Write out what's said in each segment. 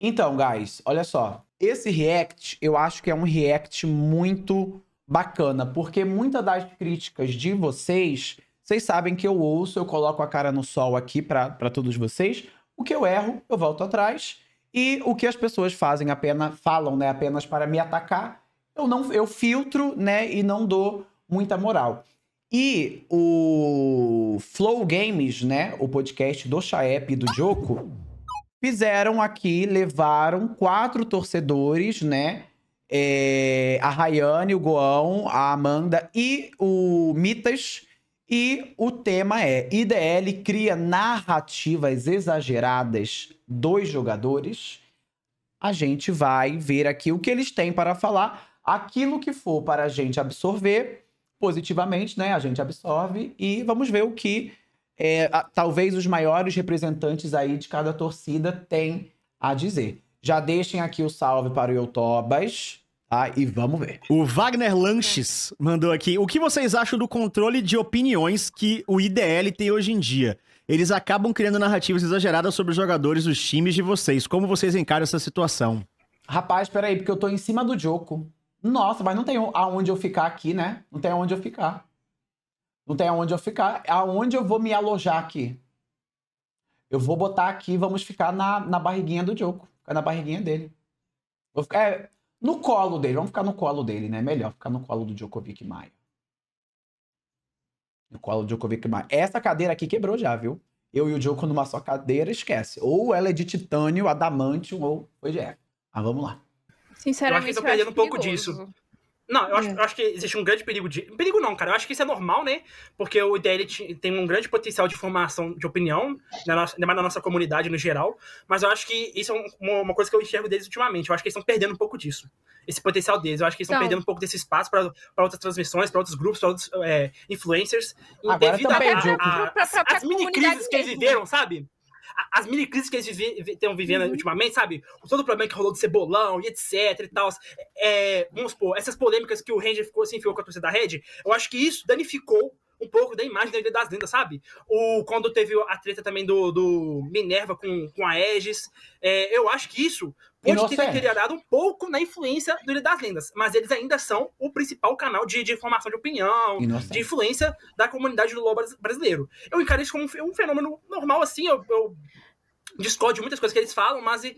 Então, guys, olha só. Esse react, eu acho que é um react muito bacana, porque muitas das críticas de vocês, vocês sabem que eu ouço, eu coloco a cara no sol aqui para todos vocês. O que eu erro, eu volto atrás. E o que as pessoas fazem apenas falam, né, apenas para me atacar, eu não eu filtro, né, e não dou muita moral. E o Flow Games, né, o podcast do Chaep e do Joko, fizeram aqui, levaram quatro torcedores, né? É, a Rayane, o Goão, a Amanda e o Mitas. E o tema é: IDL cria narrativas exageradas dos jogadores. A gente vai ver aqui o que eles têm para falar. Aquilo que for para a gente absorver positivamente, né? A gente absorve e vamos ver o que é, a, talvez os maiores representantes aí de cada torcida têm a dizer. Já deixem aqui o salve para o Eutobas. Ah, tá? e vamos ver. O Wagner Lanches mandou aqui. O que vocês acham do controle de opiniões que o IDL tem hoje em dia? Eles acabam criando narrativas exageradas sobre os jogadores dos times de vocês. Como vocês encaram essa situação? Rapaz, peraí, porque eu tô em cima do Joko. Nossa, mas não tem aonde eu ficar aqui, né? Não tem aonde eu ficar. Não tem aonde eu ficar. Aonde eu vou me alojar aqui? Eu vou botar aqui, vamos ficar na, na barriguinha do Diogo. Ficar na barriguinha dele. Vou ficar, é, no colo dele. Vamos ficar no colo dele, né? Melhor ficar no colo do Djokovic Maia. No colo do Djokovic Maia. Essa cadeira aqui quebrou já, viu? Eu e o Djokovic numa só cadeira, esquece. Ou ela é de titânio, adamantium ou Pois é. Mas ah, vamos lá. Sinceramente, eu acho que tô perdendo um pouco disso. Não, eu acho, eu é. acho, que existe um grande perigo de. Perigo não, cara. Eu acho que isso é normal, né? Porque o IDL tem um grande potencial de formação de opinião, na nossa, ainda né, mais na nossa comunidade no geral. Mas eu acho que isso é um, uma, coisa que eu enxergo deles ultimamente. Eu acho que eles estão perdendo um pouco disso. Esse potencial deles. Eu acho que eles estão então. perdendo um pouco desse espaço para outras transmissões, para outros grupos, para outros é, influencers. Agora devido a, a, a, a, as mini crises que eles viveram, sabe? as mini crises que eles estão vivendo uhum. ultimamente, sabe? Todo o problema que rolou do cebolão e etc e tal. É, vamos supor, essas polêmicas que o Ranger ficou, se enfiou com a torcida da rede, eu acho que isso danificou um pouco da imagem da das lendas, sabe? O, quando teve a treta também do, do Minerva com, com a Aegis, é, eu acho que isso onde Inocente. tem deteriorado um pouco na influência do Ilha das Lendas, mas eles ainda são o principal canal de, de informação de opinião, de influência da comunidade do LOL brasileiro. Eu encaro isso como um, fenômeno normal, assim, eu, eu discordo de muitas coisas que eles falam, mas eu,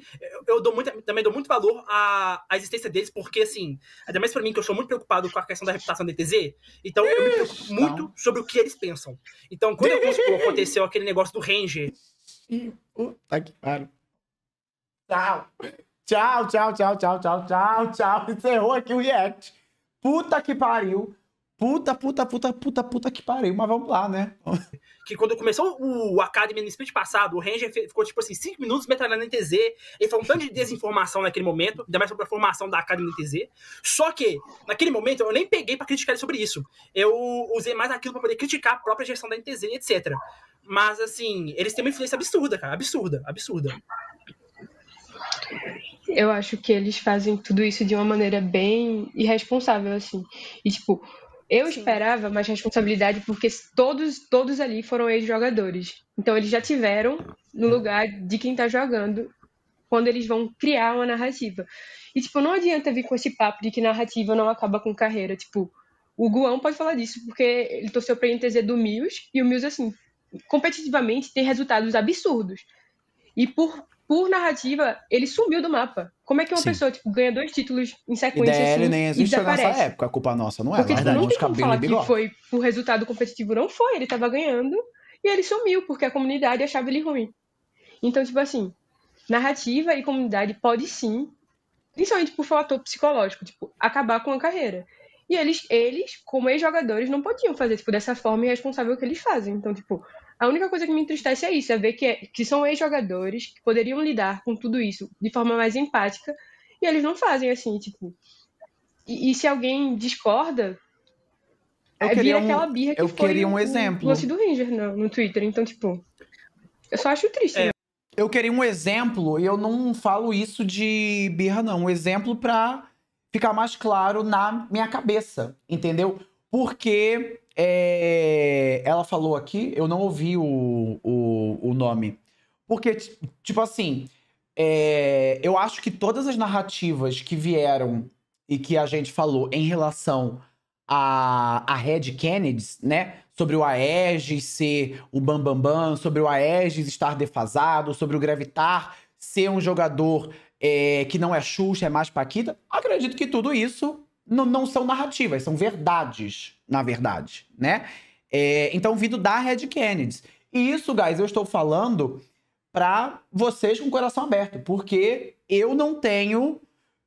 eu dou muito, também dou muito valor à, à existência deles, porque, assim, ainda mais pra mim, que eu sou muito preocupado com a questão da reputação da ETZ, então eu me preocupo muito sobre o que eles pensam. Então, quando eu aconteceu aquele negócio do Ranger... Puta uh, tá que pariu. Tchau. Tchau, tchau, tchau, tchau, tchau, tchau, tchau. Encerrou aqui o react. Puta que pariu. Puta, puta, puta, puta, puta que pariu. Mas vamos lá, né? que quando começou o Academy no split passado, o Ranger ficou, tipo assim, 5 minutos metralhando em TZ. Ele falou um tanto de desinformação naquele momento, ainda mais sobre a formação da Academy no TZ. Só que, naquele momento, eu nem peguei para criticar ele sobre isso. Eu usei mais aquilo para poder criticar a própria gestão da NTZ, etc. Mas, assim, eles têm uma influência absurda, cara. Absurda, absurda eu acho que eles fazem tudo isso de uma maneira bem irresponsável, assim. E, tipo, eu Sim. esperava mais responsabilidade porque todos, todos ali foram ex-jogadores. Então, eles já tiveram no é. lugar de quem tá jogando quando eles vão criar uma narrativa. E, tipo, não adianta vir com esse papo de que narrativa não acaba com carreira. Tipo, o Guão pode falar disso porque ele torceu pra NTZ do Mills e o Mills, assim, competitivamente tem resultados absurdos. E por por narrativa, ele sumiu do mapa. Como é que uma Sim. pessoa tipo, ganha dois títulos em sequência IDL assim, nem existe nessa época, a culpa nossa não é. Porque, verdade, não tem como falar que foi por resultado competitivo, não foi. Ele tava ganhando e ele sumiu, porque a comunidade achava ele ruim. Então, tipo assim, narrativa e comunidade pode sim, principalmente por fator psicológico, tipo, acabar com a carreira. E eles, eles como ex-jogadores, não podiam fazer, tipo, dessa forma irresponsável que eles fazem. Então, tipo, a única coisa que me entristece é isso, é ver que, é, que são ex-jogadores que poderiam lidar com tudo isso de forma mais empática e eles não fazem assim, tipo. E, e se alguém discorda, eu é, vira um, aquela birra que eu foi queria um o, exemplo. O lance do Ranger no, no Twitter, então, tipo. Eu só acho triste. É. Né? Eu queria um exemplo, e eu não falo isso de birra, não. Um exemplo pra ficar mais claro na minha cabeça, entendeu? Porque é, ela falou aqui, eu não ouvi o, o, o nome. Porque, tipo assim, é, eu acho que todas as narrativas que vieram e que a gente falou em relação a, a Red Kennedy, né? Sobre o Aegis ser o Bambambam, Bam Bam, sobre o Aegis estar defasado, sobre o Gravitar ser um jogador é, que não é Xuxa, é mais Paquita. Acredito que tudo isso não, não são narrativas, são verdades, na verdade, né? É, então, vindo da Red Kennedy. E isso, guys, eu estou falando para vocês com o coração aberto, porque eu não tenho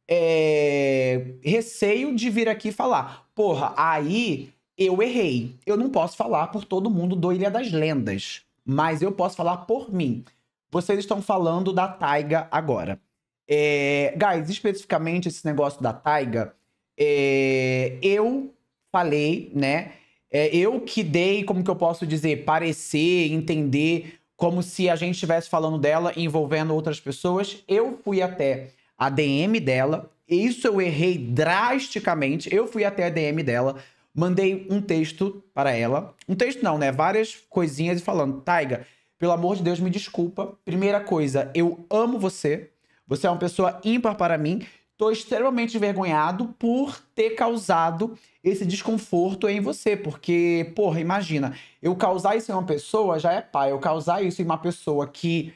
é, receio de vir aqui falar. Porra, aí eu errei. Eu não posso falar por todo mundo do Ilha das Lendas, mas eu posso falar por mim. Vocês estão falando da Taiga agora. É, guys, especificamente esse negócio da Taiga, é, eu falei, né? É, eu que dei, como que eu posso dizer, parecer, entender, como se a gente estivesse falando dela envolvendo outras pessoas. Eu fui até a DM dela, e isso eu errei drasticamente. Eu fui até a DM dela, mandei um texto para ela. Um texto não, né? Várias coisinhas e falando, Taiga, pelo amor de Deus, me desculpa. Primeira coisa, eu amo você. Você é uma pessoa ímpar para mim. Estou extremamente envergonhado por ter causado esse desconforto em você, porque, porra, imagina, eu causar isso em uma pessoa já é pai, eu causar isso em uma pessoa que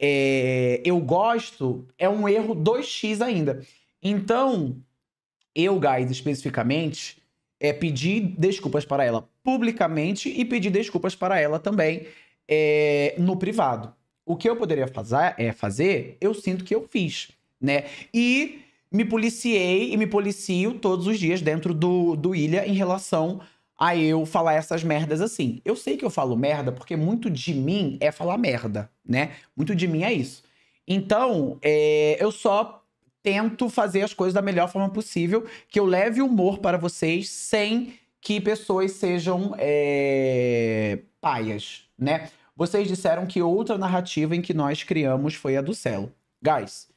é, eu gosto é um erro 2x ainda. Então, eu, guys, especificamente, é, pedir desculpas para ela publicamente e pedir desculpas para ela também é, no privado. O que eu poderia fazer, é, fazer, eu sinto que eu fiz, né? E me policiei e me policio todos os dias dentro do, do Ilha em relação a eu falar essas merdas assim. Eu sei que eu falo merda porque muito de mim é falar merda, né? Muito de mim é isso. Então, é, eu só tento fazer as coisas da melhor forma possível, que eu leve humor para vocês sem que pessoas sejam é, paias, né? Vocês disseram que outra narrativa em que nós criamos foi a do céu, Guys,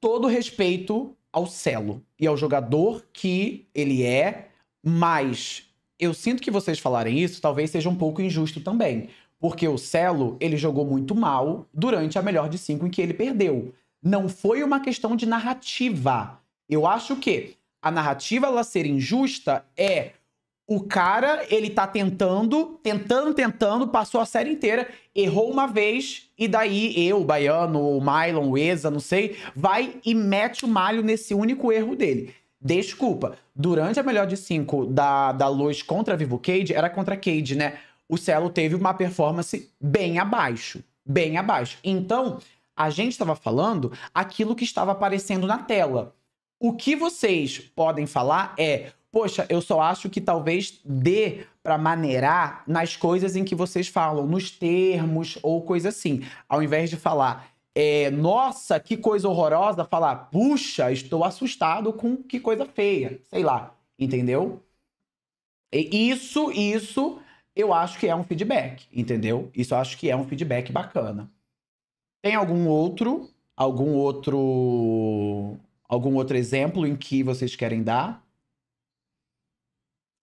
todo respeito ao Celo e ao jogador que ele é, mas eu sinto que vocês falarem isso talvez seja um pouco injusto também, porque o Celo ele jogou muito mal durante a melhor de cinco em que ele perdeu. Não foi uma questão de narrativa. Eu acho que a narrativa ela ser injusta é o cara, ele tá tentando, tentando, tentando, passou a série inteira, errou uma vez, e daí eu, o Baiano, o Mylon, o Eza, não sei, vai e mete o malho nesse único erro dele. Desculpa, durante a melhor de cinco da, da Luz contra a Vivo Cade, era contra a Cage, né? O Celo teve uma performance bem abaixo, bem abaixo. Então, a gente estava falando aquilo que estava aparecendo na tela. O que vocês podem falar é Poxa, eu só acho que talvez dê para maneirar nas coisas em que vocês falam, nos termos ou coisa assim. Ao invés de falar, é, nossa, que coisa horrorosa, falar, puxa, estou assustado com que coisa feia. Sei lá, entendeu? E isso, isso eu acho que é um feedback, entendeu? Isso eu acho que é um feedback bacana. Tem algum outro, algum outro, algum outro exemplo em que vocês querem dar?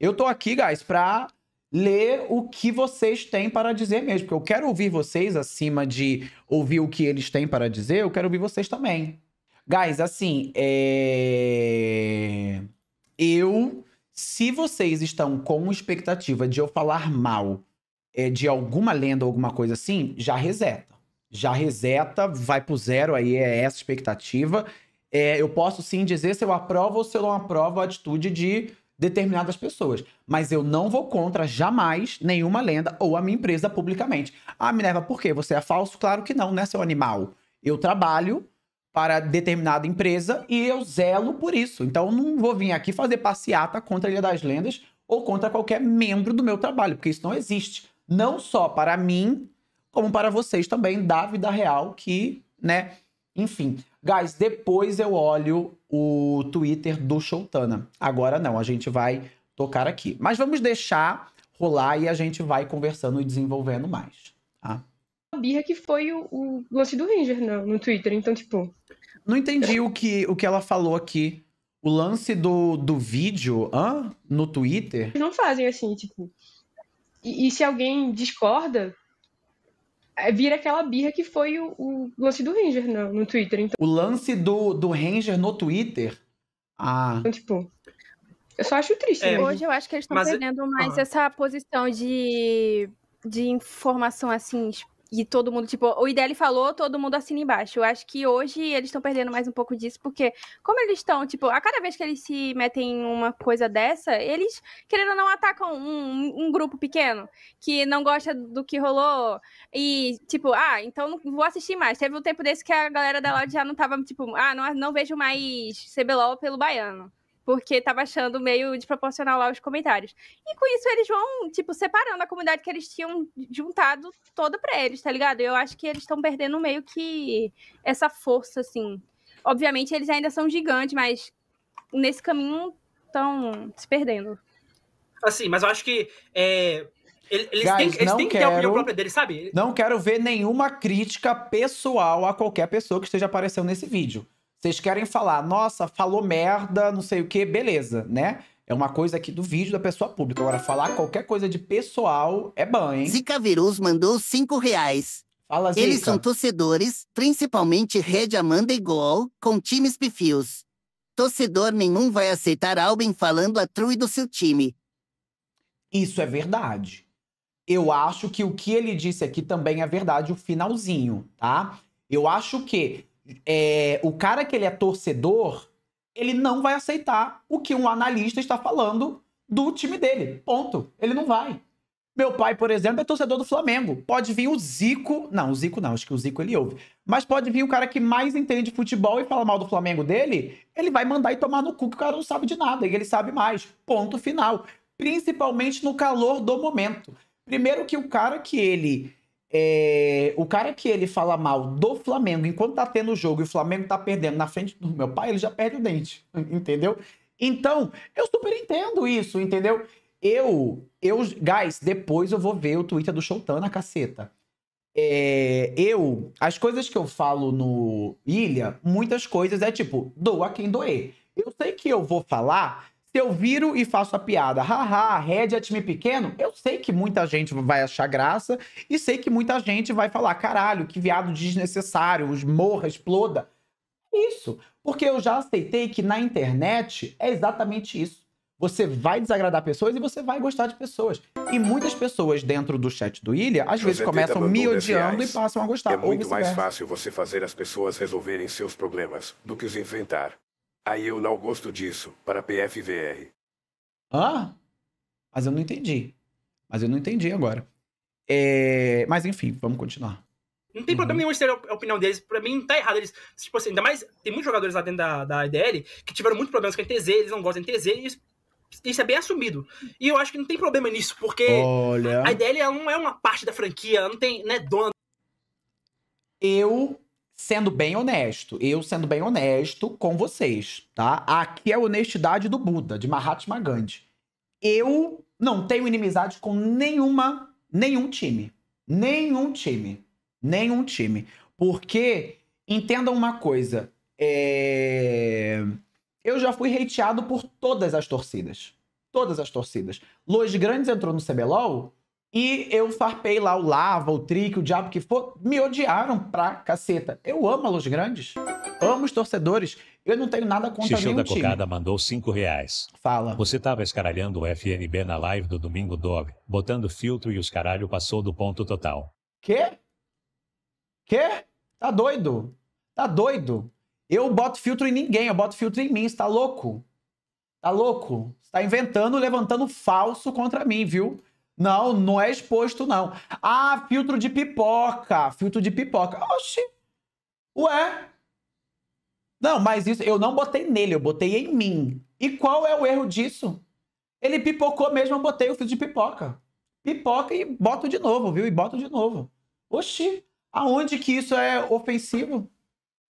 Eu tô aqui, guys, pra ler o que vocês têm para dizer mesmo. Porque eu quero ouvir vocês acima de ouvir o que eles têm para dizer, eu quero ouvir vocês também. Guys, assim, é... eu. Se vocês estão com expectativa de eu falar mal é, de alguma lenda ou alguma coisa assim, já reseta. Já reseta, vai pro zero, aí é essa expectativa. É, eu posso sim dizer se eu aprovo ou se eu não aprovo a atitude de determinadas pessoas. Mas eu não vou contra jamais nenhuma lenda ou a minha empresa publicamente. Ah, Minerva, por quê? Você é falso? Claro que não, né, seu animal? Eu trabalho para determinada empresa e eu zelo por isso. Então não vou vir aqui fazer passeata contra a Ilha das Lendas ou contra qualquer membro do meu trabalho, porque isso não existe. Não só para mim, como para vocês também da vida real que, né, enfim, Guys, depois eu olho o Twitter do Shoutana. Agora não, a gente vai tocar aqui. Mas vamos deixar rolar e a gente vai conversando e desenvolvendo mais, tá? A birra que foi o, o lance do Ranger no, no Twitter, então, tipo... Não entendi o que, o que ela falou aqui. O lance do, do vídeo hã? no Twitter? não fazem assim, tipo... E, e se alguém discorda, é, vira aquela birra que foi o, o lance do Ranger no, no, Twitter. Então... O lance do, do Ranger no Twitter? Ah. Então, tipo, eu só acho triste. É, né? hoje eu acho que eles estão é- perdendo mais ah. essa posição de, de informação assim, e todo mundo, tipo, o Ideli falou, todo mundo assina embaixo. Eu acho que hoje eles estão perdendo mais um pouco disso, porque como eles estão, tipo, a cada vez que eles se metem em uma coisa dessa, eles, querendo ou não, atacam um, um grupo pequeno que não gosta do que rolou. E, tipo, ah, então não vou assistir mais. Teve um tempo desse que a galera da Loud já não tava, tipo, ah, não, não vejo mais CBLOL pelo baiano porque tava achando meio desproporcional lá os comentários. E com isso eles vão, tipo, separando a comunidade que eles tinham juntado toda pra eles, tá ligado? Eu acho que eles estão perdendo meio que essa força, assim. Obviamente eles ainda são gigantes, mas nesse caminho estão se perdendo. Assim, mas eu acho que é... Eles, Guys, têm, eles têm quero, que ter a opinião própria deles, sabe? Não quero ver nenhuma crítica pessoal a qualquer pessoa que esteja aparecendo nesse vídeo. Vocês querem falar, nossa, falou merda, não sei o que, beleza, né? É uma coisa aqui do vídeo da pessoa pública. Agora, falar qualquer coisa de pessoal é ban, hein? Zica mandou cinco reais. Fala, Zica. Eles são torcedores, principalmente Red Amanda e Goal, com times pifios. Torcedor nenhum vai aceitar Albin falando a true do seu time. Isso é verdade. Eu acho que o que ele disse aqui também é verdade, o finalzinho, tá? Eu acho que é, o cara que ele é torcedor, ele não vai aceitar o que um analista está falando do time dele. Ponto. Ele não vai. Meu pai, por exemplo, é torcedor do Flamengo. Pode vir o Zico. Não, o Zico não, acho que o Zico ele ouve. Mas pode vir o cara que mais entende futebol e fala mal do Flamengo dele. Ele vai mandar e tomar no cu que o cara não sabe de nada. E ele sabe mais. Ponto final. Principalmente no calor do momento. Primeiro que o cara que ele é, o cara que ele fala mal do Flamengo enquanto tá tendo o jogo e o Flamengo tá perdendo na frente do meu pai, ele já perde o dente, entendeu? Então, eu super entendo isso, entendeu? Eu, eu, guys, depois eu vou ver o Twitter do na caceta. É, eu, as coisas que eu falo no Ilha, muitas coisas é tipo, doa quem doer. Eu sei que eu vou falar se eu viro e faço a piada, haha, Red é time pequeno, eu sei que muita gente vai achar graça e sei que muita gente vai falar, caralho, que viado desnecessário, morra, exploda. Isso, porque eu já aceitei que na internet é exatamente isso. Você vai desagradar pessoas e você vai gostar de pessoas. E muitas pessoas dentro do chat do Ilha, às José vezes começam me odiando reais. e passam a gostar. É muito mais fácil você fazer as pessoas resolverem seus problemas do que os enfrentar. Aí eu não gosto disso, para PFVR. Hã? Mas eu não entendi. Mas eu não entendi agora. É... Mas enfim, vamos continuar. Não tem uhum. problema nenhum de ter a opinião deles. Pra mim, não tá errado. Eles, tipo assim, ainda mais. Tem muitos jogadores lá dentro da, da IDL que tiveram muitos problemas com a NTZ, eles não gostam da NTZ, e isso, isso é bem assumido. E eu acho que não tem problema nisso, porque Olha... a IDL ela não é uma parte da franquia, ela não tem, não é dona. Eu sendo bem honesto, eu sendo bem honesto com vocês, tá? Aqui é a honestidade do Buda, de Mahatma Gandhi. Eu não tenho inimizade com nenhuma, nenhum time. Nenhum time. Nenhum time. Porque, entendam uma coisa, é... eu já fui hateado por todas as torcidas. Todas as torcidas. Lois Grandes entrou no CBLOL, e eu farpei lá o Lava, o Trick, o Diabo que for. Me odiaram pra caceta. Eu amo a Los Grandes. Amo os torcedores. Eu não tenho nada contra Xixi nenhum da time. Cocada mandou 5 reais. Fala. Você tava escaralhando o FNB na live do Domingo Dog, botando filtro e os caralho passou do ponto total. Quê? Quê? Tá doido? Tá doido? Eu boto filtro em ninguém, eu boto filtro em mim, você tá louco? Tá louco? Você tá inventando, levantando falso contra mim, viu? Não, não é exposto, não. Ah, filtro de pipoca. Filtro de pipoca. Oxi. Ué. Não, mas isso eu não botei nele, eu botei em mim. E qual é o erro disso? Ele pipocou mesmo, eu botei o filtro de pipoca. Pipoca e boto de novo, viu? E boto de novo. Oxi. Aonde que isso é ofensivo?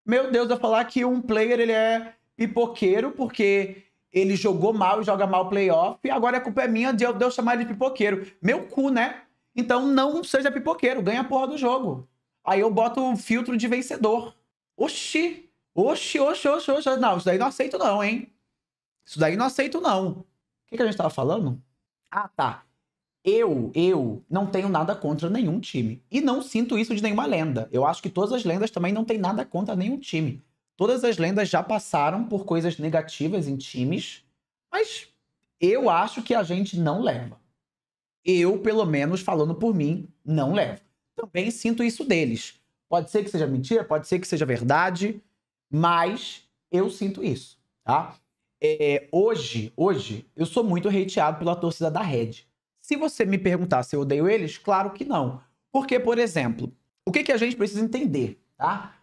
Meu Deus, eu falar que um player ele é pipoqueiro porque ele jogou mal e joga mal playoff, e agora a culpa é minha de eu, de eu chamar ele de pipoqueiro. Meu cu, né? Então não seja pipoqueiro, ganha a porra do jogo. Aí eu boto um filtro de vencedor. Oxi! Oxi, oxi, oxi, oxi. Não, isso daí não aceito não, hein? Isso daí não aceito não. O que, que a gente tava falando? Ah, tá. Eu, eu não tenho nada contra nenhum time. E não sinto isso de nenhuma lenda. Eu acho que todas as lendas também não têm nada contra nenhum time. Todas as lendas já passaram por coisas negativas em times, mas eu acho que a gente não leva. Eu, pelo menos, falando por mim, não levo. Também sinto isso deles. Pode ser que seja mentira, pode ser que seja verdade, mas eu sinto isso, tá? É, hoje, hoje, eu sou muito hateado pela torcida da Red. Se você me perguntar se eu odeio eles, claro que não. Porque, por exemplo, o que, que a gente precisa entender, tá?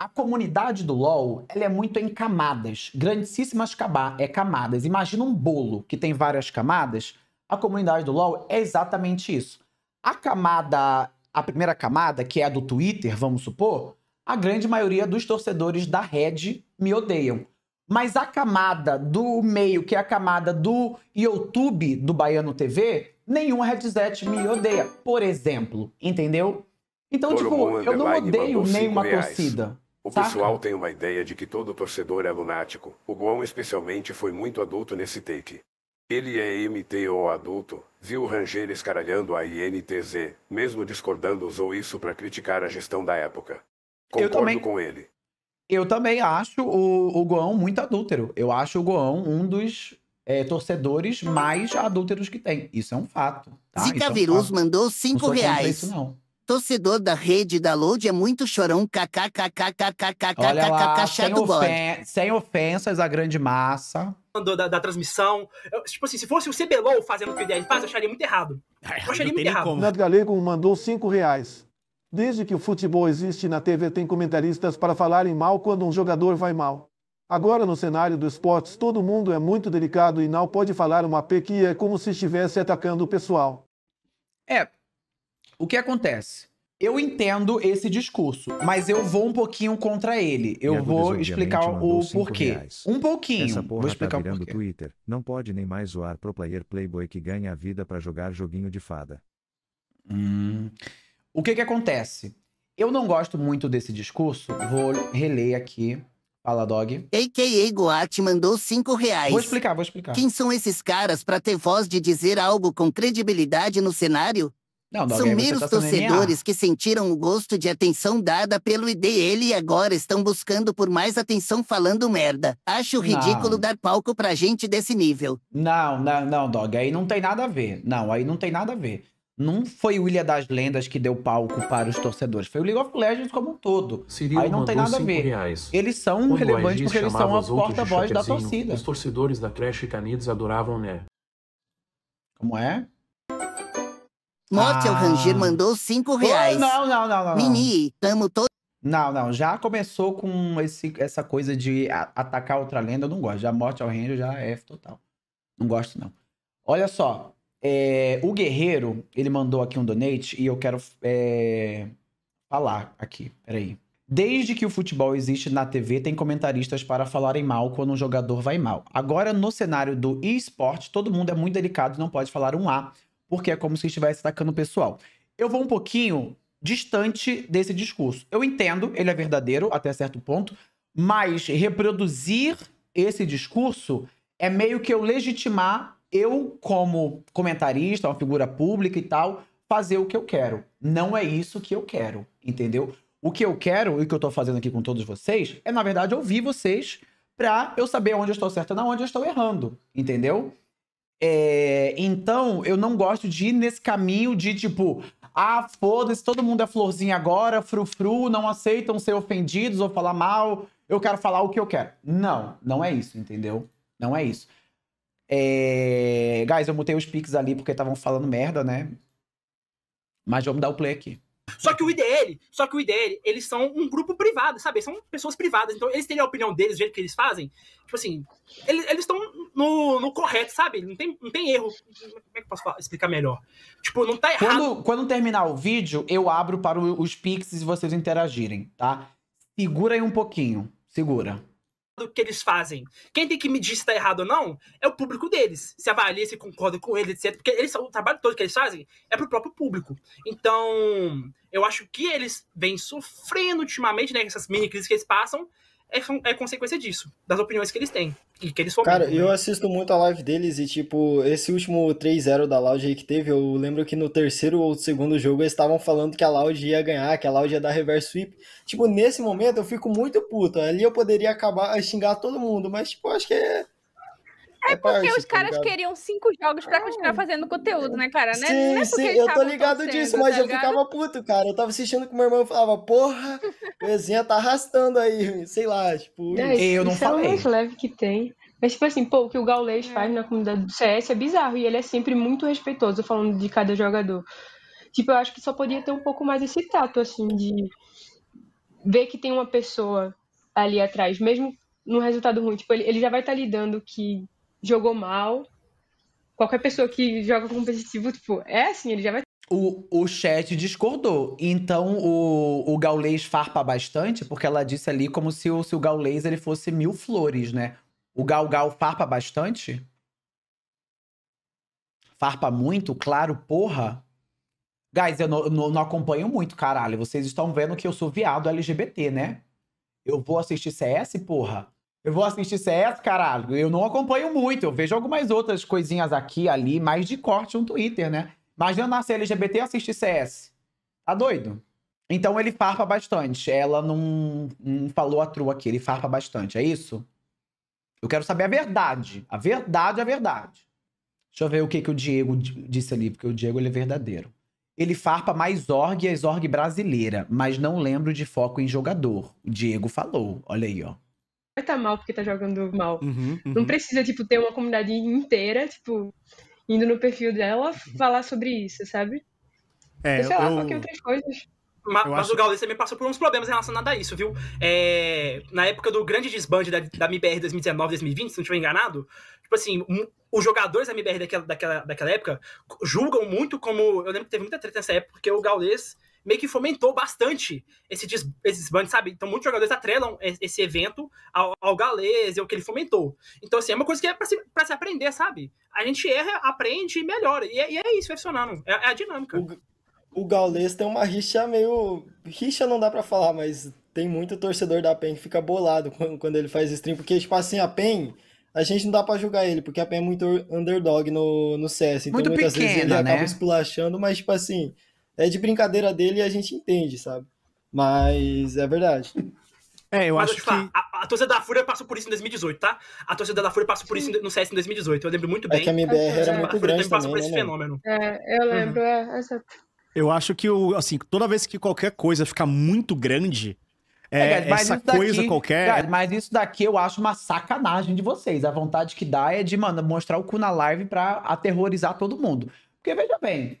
A comunidade do LoL, ela é muito em camadas, grandíssimas camadas, é camadas. Imagina um bolo que tem várias camadas, a comunidade do LoL é exatamente isso. A camada, a primeira camada, que é a do Twitter, vamos supor, a grande maioria dos torcedores da Red me odeiam. Mas a camada do meio, que é a camada do YouTube do Baiano TV, nenhum headset me odeia, por exemplo, entendeu? Então, Todo tipo, eu não odeio nenhuma reais. torcida. O Saca? pessoal tem uma ideia de que todo torcedor é lunático. O Guon especialmente foi muito adulto nesse take. Ele é MTO adulto, viu Ranger escaralhando a INTZ, mesmo discordando usou isso para criticar a gestão da época. Concordo também... com ele. Eu também acho o, o muito adúltero. Eu acho o Guão um dos é, torcedores mais adúlteros que tem. Isso é um fato. Tá? Zica é um Virus fato. mandou 5 reais. Isso, não. Torcedor da rede da Load é muito chorão, kkkkkkkkkkkk, o que acontece? Eu entendo esse discurso, mas eu vou um pouquinho contra ele. Eu vou explicar o porquê. Reais. Um pouquinho. Essa porra vou tá explicar tá virando o porquê. Twitter. Não pode nem mais zoar pro player playboy que ganha a vida para jogar joguinho de fada. Hum. O que que acontece? Eu não gosto muito desse discurso. Vou reler aqui. Fala, Dog. AKA Goat mandou 5 reais. Vou explicar, vou explicar. Quem são esses caras para ter voz de dizer algo com credibilidade no cenário? Não, não, São meros torcedores que sentiram o gosto de atenção dada pelo IDL e agora estão buscando por mais atenção falando merda. Acho ridículo não. dar palco pra gente desse nível. Não, não, não, Dog. Aí não tem nada a ver. Não, aí não tem nada a ver. Não foi o Ilha das Lendas que deu palco para os torcedores. Foi o League of Legends como um todo. Cirilo aí não tem nada a ver. Reais. Eles são Quando relevantes porque eles são a porta-voz da torcida. Os torcedores da creche Canides adoravam, né? Como é? Morte ah. ao Ranger mandou cinco reais. Não, não, não, não. Mini, tamo todo. Não, não. Já começou com esse, essa coisa de atacar outra lenda, eu não gosto. Já Morte ao Ranger já é F total. Não gosto, não. Olha só. É, o Guerreiro, ele mandou aqui um donate e eu quero é, falar aqui. Peraí. Desde que o futebol existe na TV, tem comentaristas para falarem mal quando um jogador vai mal. Agora, no cenário do e-sport, todo mundo é muito delicado e não pode falar um A, porque é como se estivesse atacando o pessoal. Eu vou um pouquinho distante desse discurso. Eu entendo, ele é verdadeiro até certo ponto, mas reproduzir esse discurso é meio que eu legitimar eu, como comentarista, uma figura pública e tal, fazer o que eu quero. Não é isso que eu quero, entendeu? O que eu quero e o que eu tô fazendo aqui com todos vocês é, na verdade, ouvir vocês para eu saber onde eu estou certo e onde eu estou errando, entendeu? É, então, eu não gosto de ir nesse caminho de tipo, ah, foda-se, todo mundo é florzinha agora, frufru, não aceitam ser ofendidos ou falar mal, eu quero falar o que eu quero. Não, não é isso, entendeu? Não é isso. É... Guys, eu mutei os pics ali porque estavam falando merda, né? Mas vamos dar o play aqui. Só que o IDL, só que o IDL, eles são um grupo privado, sabe? São pessoas privadas, então eles têm a opinião deles, o jeito que eles fazem. Tipo assim, eles estão no, no correto, sabe? Não tem, não tem erro. Como é que eu posso falar, explicar melhor? Tipo, não tá errado. Quando, quando terminar o vídeo, eu abro para os Pix e vocês interagirem, tá? Segura aí um pouquinho. Segura do que eles fazem. Quem tem que medir se está errado ou não é o público deles. Se avalia, se concorda com eles, etc. Porque eles, o trabalho todo que eles fazem é pro próprio público. Então, eu acho que eles vêm sofrendo ultimamente, né? Essas mini crises que eles passam é, é consequência disso, das opiniões que eles têm e que eles fomentam. Cara, né? eu assisto muito a live deles e, tipo, esse último 3-0 da Loud aí que teve, eu lembro que no terceiro ou segundo jogo eles estavam falando que a Loud ia ganhar, que a Loud ia dar reverse sweep. Tipo, nesse momento eu fico muito puto. Ali eu poderia acabar a xingar todo mundo, mas, tipo, acho que é é, é porque os tá caras queriam cinco jogos pra continuar ah. fazendo conteúdo, né, cara? É, sim, é sim, eu tô ligado disso, mas tá eu ficava puto, cara. Eu tava assistindo com meu irmão e falava, porra, o Ezinha tá arrastando aí, sei lá, tipo... É, eu não falei. É só um leve que tem. Mas, tipo assim, pô, o que o Gaules é. faz na comunidade do CS é bizarro. E ele é sempre muito respeitoso falando de cada jogador. Tipo, eu acho que só podia ter um pouco mais esse tato, assim, de ver que tem uma pessoa ali atrás, mesmo no resultado ruim. Tipo, ele, ele já vai estar tá lidando que jogou mal. Qualquer pessoa que joga competitivo, tipo, é assim, ele já vai. O, o chat discordou. Então o, o Gaulês farpa bastante, porque ela disse ali como se o, se o Gaulês ele fosse mil flores, né? O Galgal farpa bastante? Farpa muito? Claro, porra. Guys, eu não, não, não, acompanho muito, caralho. Vocês estão vendo que eu sou viado LGBT, né? Eu vou assistir CS, porra. Eu vou assistir CS, caralho. Eu não acompanho muito. Eu vejo algumas outras coisinhas aqui, ali, mais de corte no Twitter, né? Mas eu nasci LGBT e assisti CS. Tá doido? Então ele farpa bastante. Ela não, não falou a trua aqui. Ele farpa bastante, é isso? Eu quero saber a verdade. A verdade, é a verdade. Deixa eu ver o que, que o Diego disse ali, porque o Diego ele é verdadeiro. Ele farpa mais org e as org brasileira, mas não lembro de foco em jogador. O Diego falou. Olha aí, ó vai estar tá mal porque tá jogando mal. Uhum, uhum. Não precisa, tipo, ter uma comunidade inteira, tipo, indo no perfil dela falar sobre isso, sabe? É, sei eu... lá, qualquer outra coisa. Mas, mas o Gaules também passou por uns problemas relacionados a isso, viu? É, na época do grande desbande da, da MBR 2019, 2020, se não estiver enganado, tipo assim, um, os jogadores da MBR daquela, daquela, daquela época julgam muito como. Eu lembro que teve muita treta nessa época, porque o Gaules meio que fomentou bastante esse des, esses bands, sabe? Então, muitos jogadores atrelam esse evento ao, ao galês e é o que ele fomentou. Então, assim, é uma coisa que é pra se, pra se aprender, sabe? A gente erra, aprende e melhora. E é, e é isso, funcionando. É, é, a dinâmica. O, o gaulês tem uma rixa meio. Rixa não dá para falar, mas tem muito torcedor da PEN que fica bolado quando, quando ele faz stream, porque, tipo assim, a PEN a gente não dá para julgar ele, porque a PEN é muito underdog no, no CS. Então muito muitas pequena, vezes ele né? acaba esculachando, mas tipo assim, é de brincadeira dele e a gente entende, sabe? Mas é verdade. É, eu Mas acho eu falar, que... a, a, torcida da Fúria passou por isso em 2018, tá? A torcida da Fúria passou por isso no CS em 2018, eu lembro muito é bem. É que a MBR era é muito a grande também, passou por esse né, fenômeno. É, eu uhum. lembro, uhum. é, certo. Eu acho que, o, assim, toda vez que qualquer coisa fica muito grande, é, é, essa coisa daqui, qualquer. mas isso daqui eu acho uma sacanagem de vocês. A vontade que dá é de, mano, mostrar o cu na live pra aterrorizar todo mundo. Porque veja bem,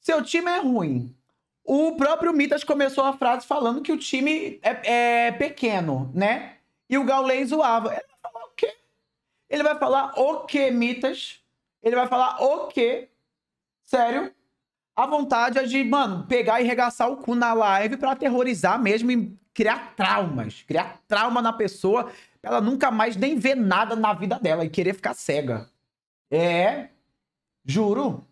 seu time é ruim. O próprio Mitas começou a frase falando que o time é, é pequeno, né? E o Gaulês zoava. Ele vai falar o quê? Ele vai falar o quê, Mitas? Ele vai falar o quê? Sério? A vontade é de, mano, pegar e regaçar o cu na live para aterrorizar mesmo e criar traumas. Criar trauma na pessoa pra ela nunca mais nem ver nada na vida dela e querer ficar cega. É. Juro.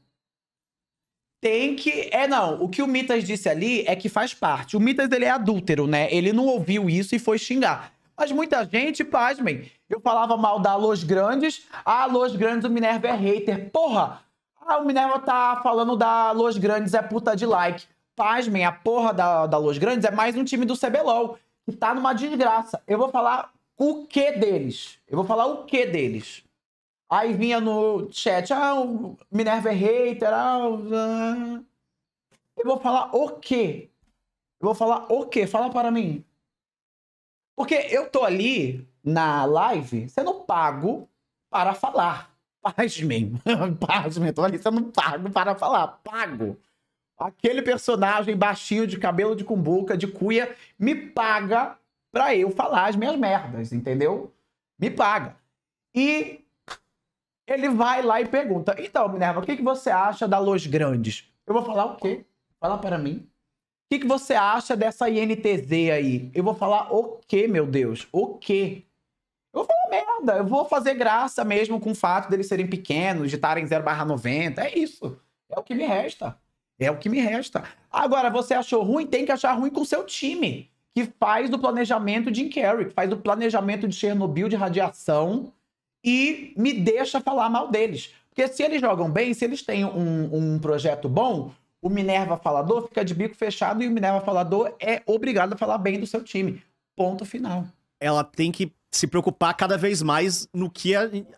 Tem que. É, não. O que o Mitas disse ali é que faz parte. O Mitas, ele é adúltero, né? Ele não ouviu isso e foi xingar. Mas muita gente, pasmem. Eu falava mal da Los Grandes. Ah, Los Grandes, o Minerva é hater. Porra! Ah, o Minerva tá falando da Los Grandes, é puta de like. Pasmem, a porra da, da Los Grandes é mais um time do CBLOL, que tá numa desgraça. Eu vou falar o que deles? Eu vou falar o que deles? Aí vinha no chat, ah, o Minerva é hater, ah, ah, eu vou falar o quê? Eu vou falar o quê? Fala para mim. Porque eu tô ali na live sendo pago para falar. Pasmem. Pasmem, tô ali sendo pago para falar. Pago. Aquele personagem baixinho, de cabelo de cumbuca, de cuia, me paga para eu falar as minhas merdas, entendeu? Me paga. E ele vai lá e pergunta: Então, Minerva, o que, que você acha da Los Grandes? Eu vou falar o quê? Fala para mim. O que, que você acha dessa INTZ aí? Eu vou falar o quê, meu Deus? O quê? Eu vou falar merda. Eu vou fazer graça mesmo com o fato deles serem pequenos, de estarem 0/90. É isso. É o que me resta. É o que me resta. Agora, você achou ruim? Tem que achar ruim com seu time, que faz do planejamento de Carrey, que faz do planejamento de Chernobyl, de radiação, e me deixa falar mal deles. Porque se eles jogam bem, se eles têm um, um projeto bom, o Minerva falador fica de bico fechado e o Minerva falador é obrigado a falar bem do seu time. Ponto final. Ela tem que se preocupar cada vez mais no que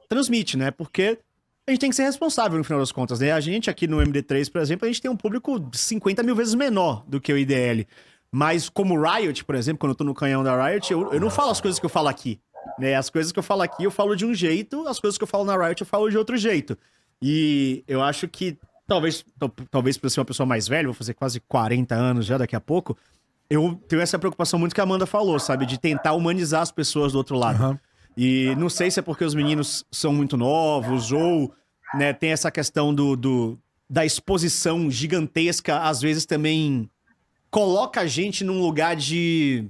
transmite, né? Porque a gente tem que ser responsável no final das contas, né? A gente aqui no MD3, por exemplo, a gente tem um público 50 mil vezes menor do que o IDL. Mas como Riot, por exemplo, quando eu tô no canhão da Riot, eu, eu não falo as coisas que eu falo aqui. Né? As coisas que eu falo aqui eu falo de um jeito, as coisas que eu falo na Riot eu falo de outro jeito. E eu acho que talvez, talvez por ser uma pessoa mais velha, vou fazer quase 40 anos já daqui a pouco, eu tenho essa preocupação muito que a Amanda falou, sabe? De tentar humanizar as pessoas do outro lado. Uhum. E não sei se é porque os meninos são muito novos ou né, tem essa questão do, do, da exposição gigantesca, às vezes também coloca a gente num lugar de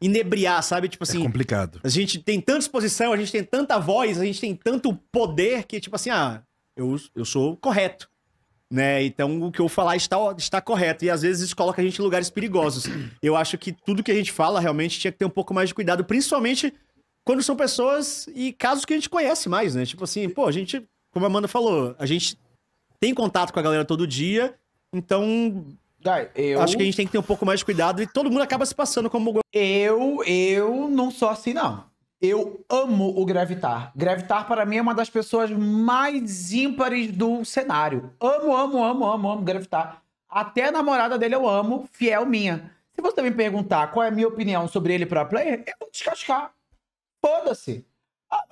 inebriar, sabe? Tipo é assim. É complicado. A gente tem tanta exposição, a gente tem tanta voz, a gente tem tanto poder que, tipo assim, ah, eu, eu sou correto. Né? Então o que eu falar está, está correto. E às vezes isso coloca a gente em lugares perigosos. Eu acho que tudo que a gente fala realmente tinha que ter um pouco mais de cuidado, principalmente quando são pessoas e casos que a gente conhece mais, né? Tipo assim, pô, a gente, como a Amanda falou, a gente tem contato com a galera todo dia, então Dai, eu... Acho que a gente tem que ter um pouco mais de cuidado e todo mundo acaba se passando como... Eu, eu não sou assim, não. Eu amo o Gravitar. Gravitar, para mim, é uma das pessoas mais ímpares do cenário. Amo, amo, amo, amo, amo Gravitar. Até a namorada dele eu amo, fiel minha. Se você me perguntar qual é a minha opinião sobre ele pra player, eu vou descascar. Foda-se. Ah,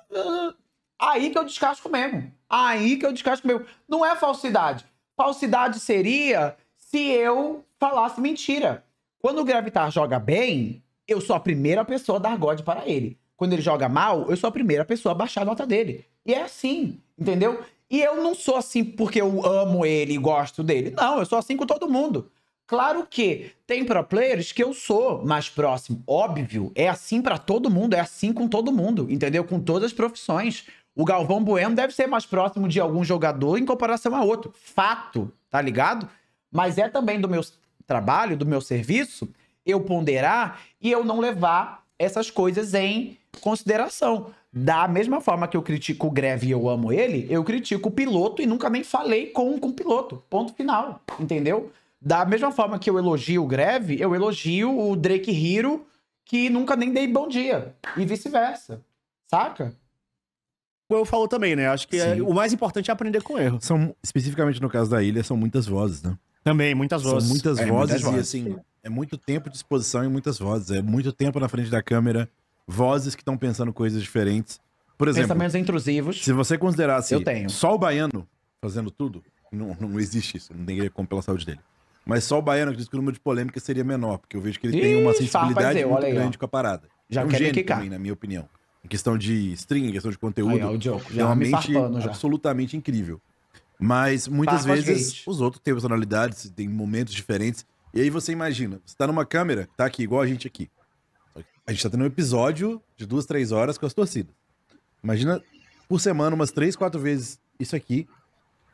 aí que eu descasco mesmo. Aí que eu descasco mesmo. Não é falsidade. Falsidade seria se eu falasse mentira. Quando o Gravitar joga bem, eu sou a primeira pessoa a dar God para ele. Quando ele joga mal, eu sou a primeira pessoa a baixar a nota dele. E é assim, entendeu? E eu não sou assim porque eu amo ele e gosto dele. Não, eu sou assim com todo mundo. Claro que tem pro players que eu sou mais próximo, óbvio. É assim para todo mundo, é assim com todo mundo, entendeu? Com todas as profissões. O Galvão Bueno deve ser mais próximo de algum jogador em comparação a outro. Fato, tá ligado? mas é também do meu trabalho, do meu serviço, eu ponderar e eu não levar essas coisas em consideração. Da mesma forma que eu critico o greve e eu amo ele, eu critico o piloto e nunca nem falei com, com o piloto. Ponto final. Entendeu? Da mesma forma que eu elogio o greve, eu elogio o Drake Hero, que nunca nem dei bom dia. E vice-versa. Saca? eu falo também, né? Acho que é, o mais importante é aprender com erro. São, especificamente no caso da ilha, são muitas vozes, né? Também, muitas vozes. São muitas, é, vozes, muitas vozes e assim, é muito tempo de exposição e muitas vozes. É muito tempo na frente da câmera, vozes que estão pensando coisas diferentes. Por exemplo, pensamentos intrusivos. Se você considerasse assim, só o baiano fazendo tudo, não, não existe isso, não ia como pela saúde dele. Mas só o baiano que diz que o número de polêmica seria menor, porque eu vejo que ele Ih, tem uma sensibilidade eu, muito aí, grande ó. com a parada. Já é um gênio também, na minha opinião. Em questão de string, em questão de conteúdo. Aí, ó, o Diogo, já realmente, é já absolutamente incrível. Mas muitas vezes os outros têm personalidades, têm momentos diferentes. E aí você imagina, você tá numa câmera, tá aqui, igual a gente aqui. A gente tá tendo um episódio de duas, três horas com as torcidas. Imagina por semana, umas três, quatro vezes isso aqui.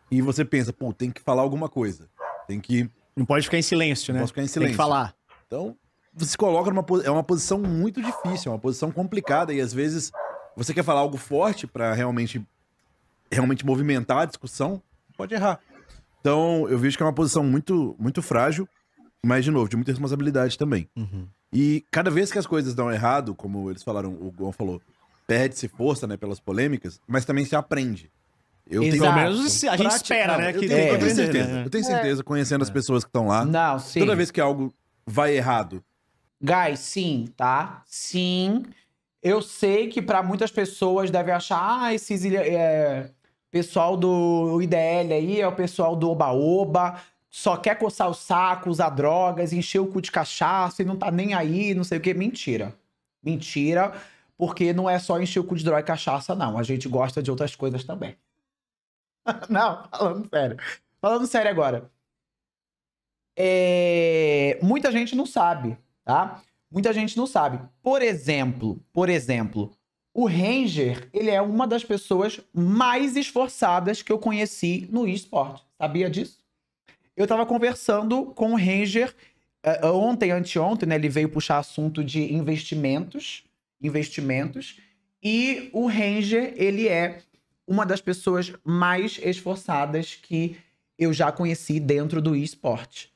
E você pensa, pô, tem que falar alguma coisa. Tem que. Não pode ficar em silêncio, né? Não pode ficar em silêncio. Tem que falar. Então, você se coloca numa é uma posição muito difícil, é uma posição complicada e às vezes você quer falar algo forte para realmente realmente movimentar a discussão, pode errar. Então, eu vejo que é uma posição muito, muito frágil, mas, de novo, de muita responsabilidade também. Uhum. E cada vez que as coisas dão errado, como eles falaram, o Gon falou, perde-se força, né, pelas polêmicas, mas também se aprende. Eu Exato. tenho, pelo menos a gente espera, né? Que eu, tenho, é, eu tenho certeza, né? eu tenho certeza é. conhecendo as pessoas que estão lá. Não, sim. Toda vez que algo vai errado. Guys, sim, tá? Sim. Eu sei que para muitas pessoas deve achar, ah, esses é, Pessoal do IDL aí é o pessoal do Oba-Oba, só quer coçar o saco, usar drogas, encher o cu de cachaça e não tá nem aí, não sei o que. Mentira. Mentira, porque não é só encher o cu de droga e cachaça, não. A gente gosta de outras coisas também. não, falando sério. Falando sério agora. É... Muita gente não sabe, tá? Muita gente não sabe. Por exemplo, por exemplo, o Ranger, ele é uma das pessoas mais esforçadas que eu conheci no esporte. Sabia disso? Eu estava conversando com o Ranger uh, ontem, anteontem, né? Ele veio puxar assunto de investimentos, investimentos. E o Ranger, ele é uma das pessoas mais esforçadas que eu já conheci dentro do esporte.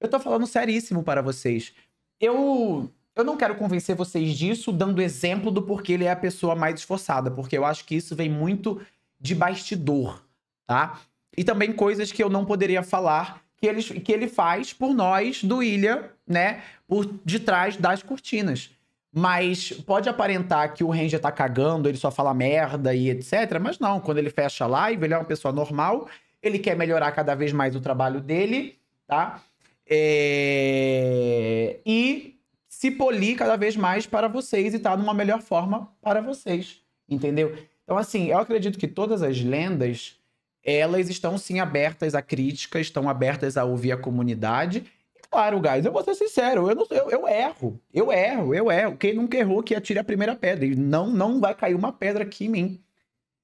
Eu tô falando seríssimo para vocês. Eu eu não quero convencer vocês disso dando exemplo do porquê ele é a pessoa mais esforçada, porque eu acho que isso vem muito de bastidor, tá? E também coisas que eu não poderia falar que ele, que ele faz por nós do Ilha, né? Por de trás das cortinas. Mas pode aparentar que o Ranger tá cagando, ele só fala merda e etc. Mas não, quando ele fecha a live, ele é uma pessoa normal, ele quer melhorar cada vez mais o trabalho dele, tá? É... E se polir cada vez mais para vocês e estar tá numa melhor forma para vocês, entendeu? Então, assim, eu acredito que todas as lendas, elas estão sim abertas à crítica, estão abertas a ouvir a comunidade. E, claro, guys, eu vou ser sincero, eu, não, eu, eu erro, eu erro, eu erro. Quem nunca errou que atire a primeira pedra. E não, não vai cair uma pedra aqui em mim.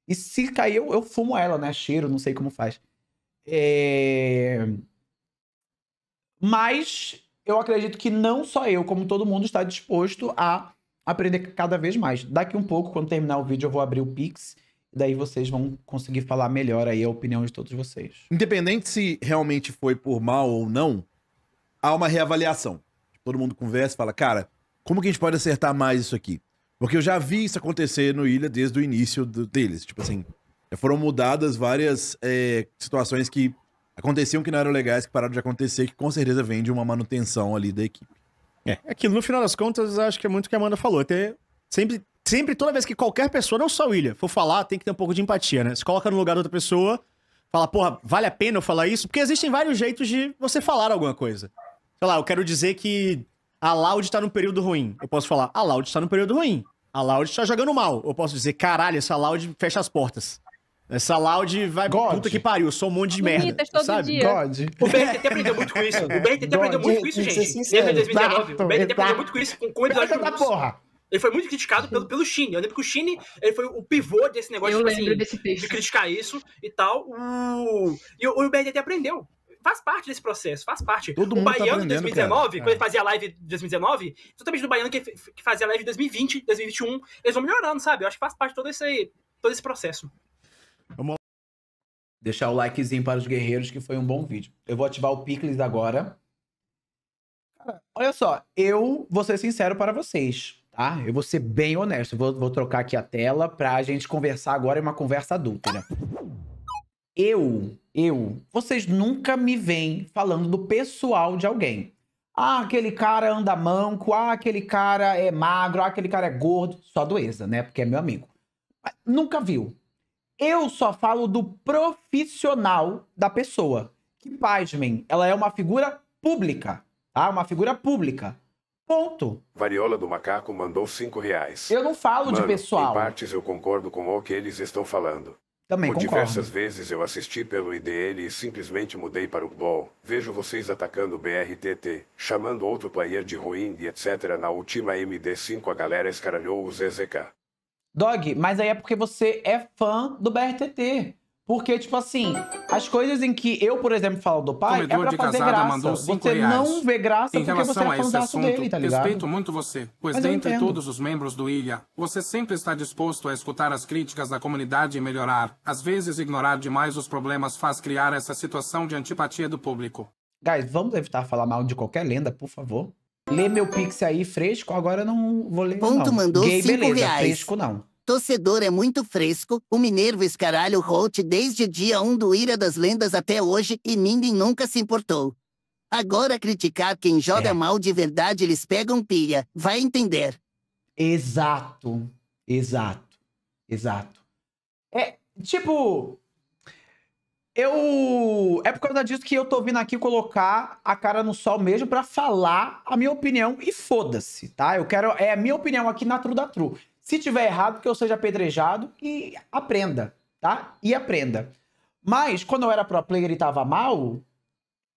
E se cair, eu, eu fumo ela, né? Cheiro, não sei como faz. É... Mas eu acredito que não só eu, como todo mundo está disposto a aprender cada vez mais. Daqui um pouco, quando terminar o vídeo, eu vou abrir o Pix. Daí vocês vão conseguir falar melhor aí a opinião de todos vocês. Independente se realmente foi por mal ou não, há uma reavaliação. Todo mundo conversa e fala, cara, como que a gente pode acertar mais isso aqui? Porque eu já vi isso acontecer no Ilha desde o início do, deles. Tipo assim, foram mudadas várias é, situações que aconteciam que não eram legais, que pararam de acontecer, que com certeza vem de uma manutenção ali da equipe. É, aquilo, no final das contas, acho que é muito o que a Amanda falou. Ter, sempre, sempre, toda vez que qualquer pessoa, não só o William, for falar, tem que ter um pouco de empatia, né? Se coloca no lugar da outra pessoa, fala, porra, vale a pena eu falar isso? Porque existem vários jeitos de você falar alguma coisa. Sei lá, eu quero dizer que a Loud tá num período ruim. Eu posso falar, a Loud tá num período ruim. A Loud tá jogando mal. Eu posso dizer, caralho, essa Loud fecha as portas. Essa loud vai. God. Puta que pariu, sou um monte de merda. sabe? God. O BRTT aprendeu muito com isso. O BRTT aprendeu muito com isso, gente. Desde 2019. o BRTT aprendeu muito com isso, com o de porra. Ele foi muito criticado pelo, pelo Shine. Eu lembro que o Shin ele foi o pivô desse negócio tipo assim, de criticar isso e tal. Uh, e o, o BRTT aprendeu faz parte desse processo, faz parte. Todo o tá Baiano de tá 2019, cara. quando ele é. fazia live de 2019, totalmente do Baiano que, que fazia live de 2020, 2021, eles vão melhorando, sabe? Eu acho que faz parte de todo esse, todo esse processo. Vamos Deixar o likezinho para os guerreiros, que foi um bom vídeo. Eu vou ativar o Picles agora. Olha só, eu vou ser sincero para vocês, tá? Eu vou ser bem honesto. Vou, vou trocar aqui a tela para a gente conversar agora em uma conversa adulta, né? Eu, eu, vocês nunca me veem falando do pessoal de alguém. Ah, aquele cara anda manco, ah, aquele cara é magro, ah, aquele cara é gordo. Só doença, né? Porque é meu amigo. Mas nunca viu. Eu só falo do profissional da pessoa. Que pasmem, ela é uma figura pública, tá? Uma figura pública. Ponto. Variola do Macaco mandou cinco reais. Eu não falo Mano, de pessoal. Em partes eu concordo com o que eles estão falando. Também Por concordo. diversas vezes eu assisti pelo IDL e simplesmente mudei para o bol. Vejo vocês atacando o BRTT, chamando outro player de ruim e etc. Na última MD5 a galera escaralhou o ZZK. Dog, mas aí é porque você é fã do BRTT. Porque, tipo assim, as coisas em que eu, por exemplo, falo do pai, Comedor é pra fazer graça. Você reais. não vê graça em porque você é assunto. dele, tá ligado? Respeito muito você, pois Mas dentre todos os membros do Ilha, você sempre está disposto a escutar as críticas da comunidade e melhorar. Às vezes, ignorar demais os problemas faz criar essa situação de antipatia do público. Guys, vamos evitar falar mal de qualquer lenda, por favor. Lê meu pix aí fresco, agora não vou ler Ponto não. mandou Gay, cinco beleza, reais. fresco não. Torcedor é muito fresco, o Minervo escaralho Holt desde dia 1 do Ira das Lendas até hoje e ninguém nunca se importou. Agora criticar quem joga é. mal de verdade eles pegam pilha, vai entender. Exato, exato, exato. É, tipo, eu. É por causa disso que eu tô vindo aqui colocar a cara no sol mesmo para falar a minha opinião e foda-se, tá? Eu quero. É a minha opinião aqui na True da True. Se tiver errado, que eu seja apedrejado e aprenda, tá? E aprenda. Mas quando eu era pro player e tava mal,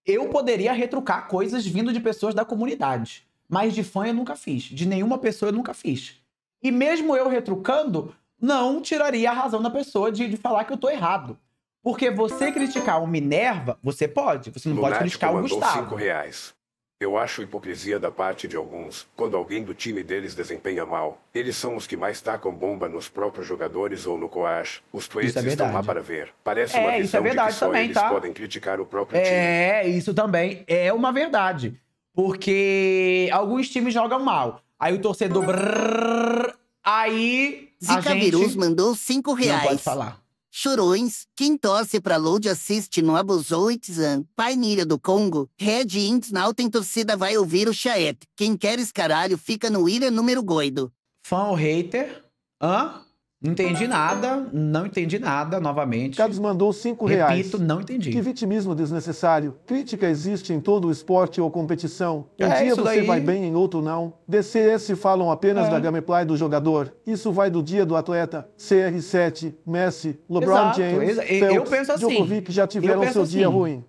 eu poderia retrucar coisas vindo de pessoas da comunidade. Mas de fã eu nunca fiz. De nenhuma pessoa eu nunca fiz. E mesmo eu retrucando, não tiraria a razão da pessoa de, de falar que eu tô errado. Porque você criticar o Minerva, você pode. Você não Lunático pode criticar o Gustavo. Cinco reais. Eu acho hipocrisia da parte de alguns. Quando alguém do time deles desempenha mal, eles são os que mais tacam bomba nos próprios jogadores ou no coach. Os é tweets é estão lá para ver. Parece é, uma visão isso é verdade de que só também, eles tá? podem criticar o próprio é, time. É, isso também é uma verdade. Porque alguns times jogam mal. Aí o torcedor... Brrr, aí... Zica gente... Virus mandou cinco reais. Não pode falar. Chorões, quem torce pra Load assiste no Abuzoitzan, Painilha do Congo, Red Ints não tem torcida vai ouvir o Chaet. Quem quer escaralho fica no ilha número goido. Fã ou hater? Hã? Não entendi nada, não entendi nada novamente. Carlos mandou cinco Repito, reais. Repito, não entendi. Que vitimismo desnecessário. Crítica existe em todo o esporte ou competição. Um é, dia você daí... vai bem, em outro não. DCS falam apenas é. da gameplay do jogador. Isso vai do dia do atleta. CR7, Messi, LeBron Exato. James, Exato. Phelps, eu penso assim. Djokovic já tiveram seu assim. dia ruim.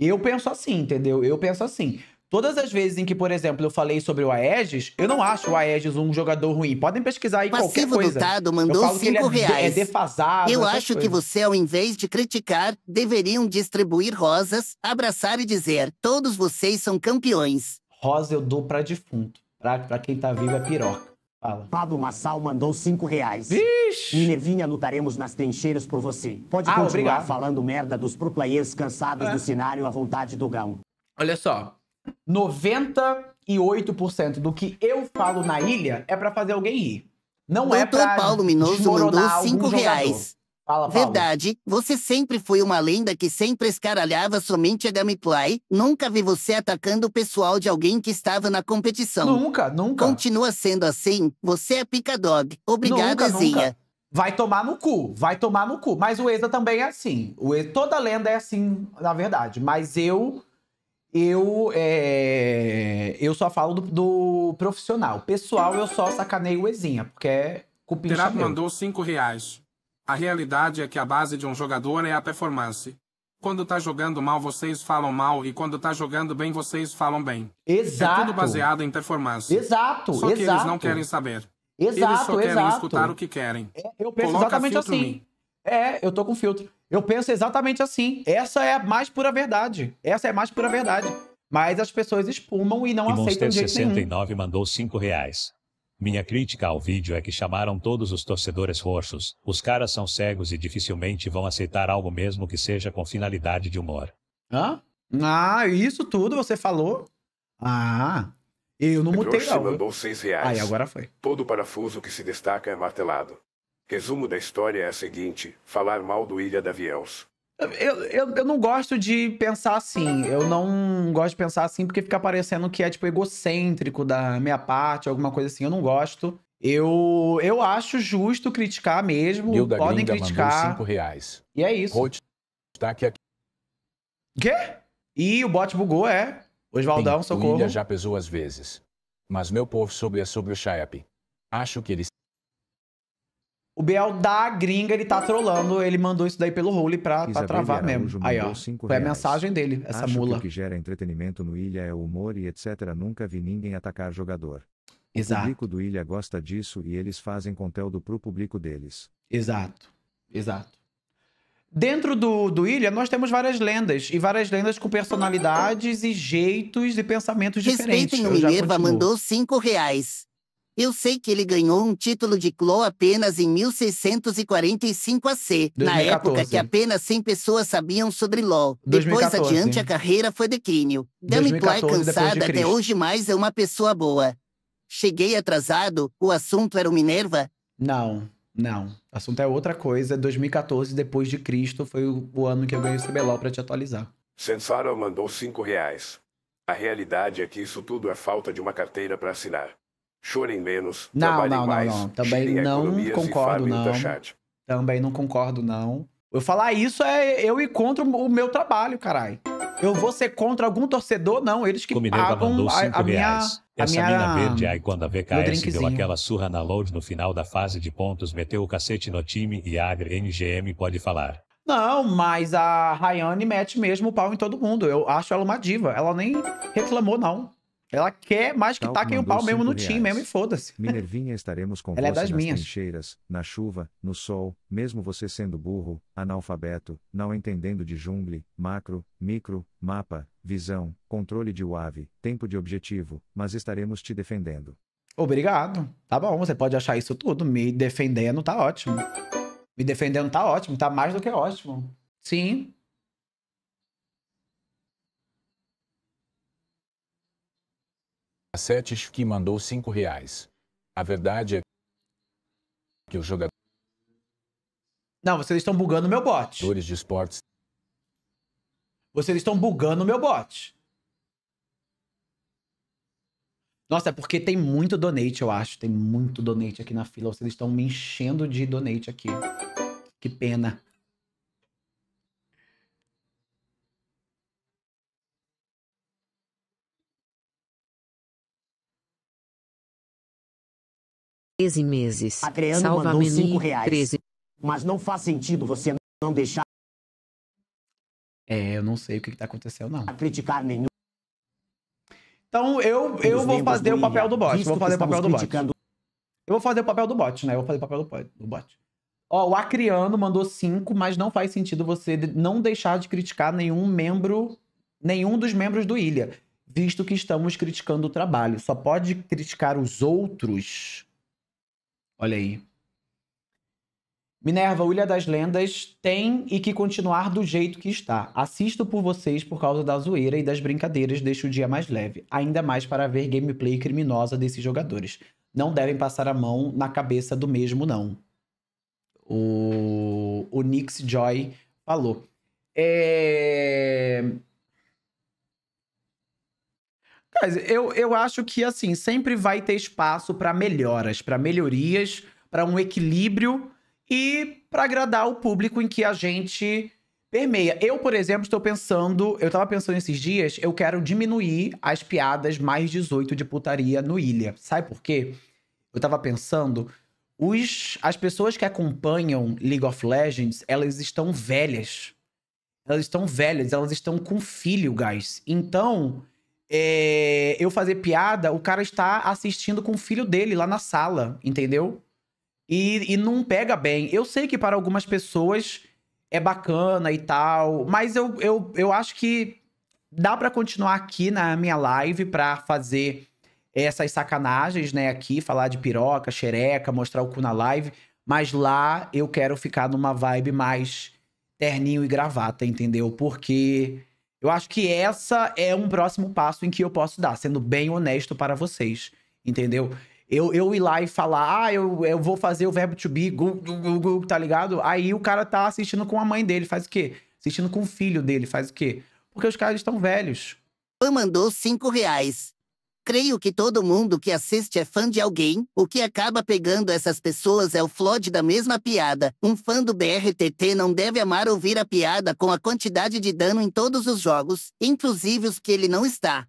Eu penso assim, entendeu? Eu penso assim. Todas as vezes em que, por exemplo, eu falei sobre o Aegis, eu não acho o Aegis um jogador ruim. Podem pesquisar aí Passivo qualquer coisa. Dotado mandou eu mandou é cinco que é reais. é defasado. Eu acho que você, ao invés de criticar, deveriam distribuir rosas, abraçar e dizer: todos vocês são campeões. Rosa eu dou pra defunto. Pra, pra quem tá vivo é piroca. Fala. Pablo Massal mandou cinco reais. Vixe! Minervinha, lutaremos nas trincheiras por você. Pode ah, continuar obrigado. falando merda dos pro players cansados é. do cenário à vontade do Gão. Olha só, 98% do que eu falo na ilha é para fazer alguém ir. Não é Doutor é pra Paulo Minoso mandou 5 reais. Fala, Verdade, você sempre foi uma lenda que sempre escaralhava somente a gameplay. Nunca vi você atacando o pessoal de alguém que estava na competição. Nunca, nunca. Continua sendo assim, você é pica dog. Obrigado, nunca, Zinha. Nunca. Vai tomar no cu, vai tomar no cu. Mas o Eza também é assim. O Eza, toda lenda é assim, na verdade. Mas eu eu é, eu só falo do, do, profissional. Pessoal, eu só sacaneio o Ezinha, porque é cupim Terap mandou 5 reais. A realidade é que a base de um jogador é a performance. Quando tá jogando mal, vocês falam mal, e quando tá jogando bem, vocês falam bem. Exato. É tudo baseado em performance. Exato, Só que exato. eles não querem saber. Exato, Eles só querem exato. escutar o que querem. É, eu penso Coloca exatamente assim. É, eu tô com filtro. Eu penso exatamente assim. Essa é a mais pura verdade. Essa é a mais pura verdade. Mas as pessoas espumam e não e aceitam Monster de jeito 69 nenhum. mandou 5 reais. Minha crítica ao vídeo é que chamaram todos os torcedores roxos. Os caras são cegos e dificilmente vão aceitar algo mesmo que seja com finalidade de humor. Hã? Ah, isso tudo você falou? Ah, eu não mutei não. mandou 6 reais. Aí agora foi. Todo parafuso que se destaca é martelado. Resumo da história é a seguinte: falar mal do Ilha da Viels. Eu, eu, eu, não gosto de pensar assim. Eu não gosto de pensar assim porque fica parecendo que é, tipo, egocêntrico da minha parte, alguma coisa assim. Eu não gosto. Eu, eu acho justo criticar mesmo. Podem Gringa criticar. Cinco reais. E é isso. Rote, aqui, aqui. Quê? E o bot bugou, é. Oswaldão, socorro. Ilha já pesou às vezes. Mas meu povo sobre é sobre o Chaep. Acho que eles o Biel da gringa, ele tá trolando. Ele mandou isso daí pelo Role pra, pra travar mesmo. Aí, ó. Foi a mensagem dele, essa Acho mula. Que o que gera entretenimento no Ilha é o humor e etc. Nunca vi ninguém atacar jogador. Exato. O público do Ilha gosta disso e eles fazem conteúdo pro público deles. Exato. Exato. Dentro do, do Ilha, nós temos várias lendas. E várias lendas com personalidades e jeitos e pensamentos Respeitem diferentes. Respeitem o Minerva, mandou cinco reais. Eu sei que ele ganhou um título de Clo apenas em 1645 AC, 2014. na época que apenas 100 pessoas sabiam sobre LOL. 2014. Depois adiante a carreira foi declínio. Demi Ply é cansada até hoje mais é uma pessoa boa. Cheguei atrasado, o assunto era o Minerva? Não, não. O assunto é outra coisa. 2014 depois de Cristo foi o ano que eu ganhei o CBLOL para te atualizar. Sensara mandou 5 reais. A realidade é que isso tudo é falta de uma carteira para assinar chorem menos, não, trabalhem não, mais. Não, não, Também não concordo, não. Também não concordo, não. Eu falar isso é eu ir contra o meu trabalho, caralho. Eu vou ser contra algum torcedor? Não, eles que Comineira pagam a, a minha... A Essa minha... mina verde aí quando a VKS deu aquela surra na load no final da fase de pontos, meteu o cacete no time e a NGM pode falar. Não, mas a Rayane mete mesmo o pau em todo mundo. Eu acho ela uma diva. Ela nem reclamou, não. Ela quer mais que taquem o pau mesmo no reais. time mesmo e foda-se. Minervinha, estaremos com Ela você é das nas minhas. trincheiras, na chuva, no sol, mesmo você sendo burro, analfabeto, não entendendo de jungle, macro, micro, mapa, visão, controle de UAV, tempo de objetivo, mas estaremos te defendendo. Obrigado. Tá bom, você pode achar isso tudo. Me defendendo tá ótimo. Me defendendo tá ótimo, tá mais do que ótimo. Sim, Sete que mandou cinco reais. A verdade é que o jogador Não, vocês estão bugando meu bot. Jogadores de esportes. Vocês estão bugando meu bot. Nossa, é porque tem muito donate, eu acho. Tem muito donate aqui na fila. Vocês estão me enchendo de donate aqui. Que pena. 13 meses. Adriano Salva mandou 5 reais. 13. Mas não faz sentido você não deixar. É, eu não sei o que, que tá acontecendo, não. A criticar nenhum. Então eu, eu vou fazer o papel do bot. Vou fazer o papel do bot. Eu vou fazer o papel do bot, né? Eu vou fazer o papel do, bot. Ó, o Acriano mandou 5, mas não faz sentido você não deixar de criticar nenhum membro, nenhum dos membros do Ilha, visto que estamos criticando o trabalho. Só pode criticar os outros Olha aí. Minerva, Ilha das Lendas tem e que continuar do jeito que está. Assisto por vocês por causa da zoeira e das brincadeiras, deixa o dia mais leve. Ainda mais para ver gameplay criminosa desses jogadores. Não devem passar a mão na cabeça do mesmo, não. O, o Nix Joy falou. É... Eu, eu acho que, assim, sempre vai ter espaço para melhoras, para melhorias, para um equilíbrio e para agradar o público em que a gente permeia. Eu, por exemplo, estou pensando, eu tava pensando esses dias, eu quero diminuir as piadas mais 18 de putaria no Ilha. Sabe por quê? Eu tava pensando, os, as pessoas que acompanham League of Legends, elas estão velhas. Elas estão velhas, elas estão com filho, guys. Então, é, eu fazer piada, o cara está assistindo com o filho dele lá na sala, entendeu? E, e não pega bem. Eu sei que para algumas pessoas é bacana e tal, mas eu, eu, eu acho que dá para continuar aqui na minha live para fazer essas sacanagens, né, aqui, falar de piroca, xereca, mostrar o cu na live, mas lá eu quero ficar numa vibe mais terninho e gravata, entendeu? Porque eu acho que essa é um próximo passo em que eu posso dar, sendo bem honesto para vocês, entendeu? Eu, eu ir lá e falar, ah, eu, eu vou fazer o verbo to be, gu, gu, tá ligado? Aí o cara tá assistindo com a mãe dele, faz o quê? Assistindo com o filho dele, faz o quê? Porque os caras estão velhos. mandou cinco reais. Creio que todo mundo que assiste é fã de alguém. O que acaba pegando essas pessoas é o flood da mesma piada. Um fã do BRTT não deve amar ouvir a piada com a quantidade de dano em todos os jogos, inclusive os que ele não está.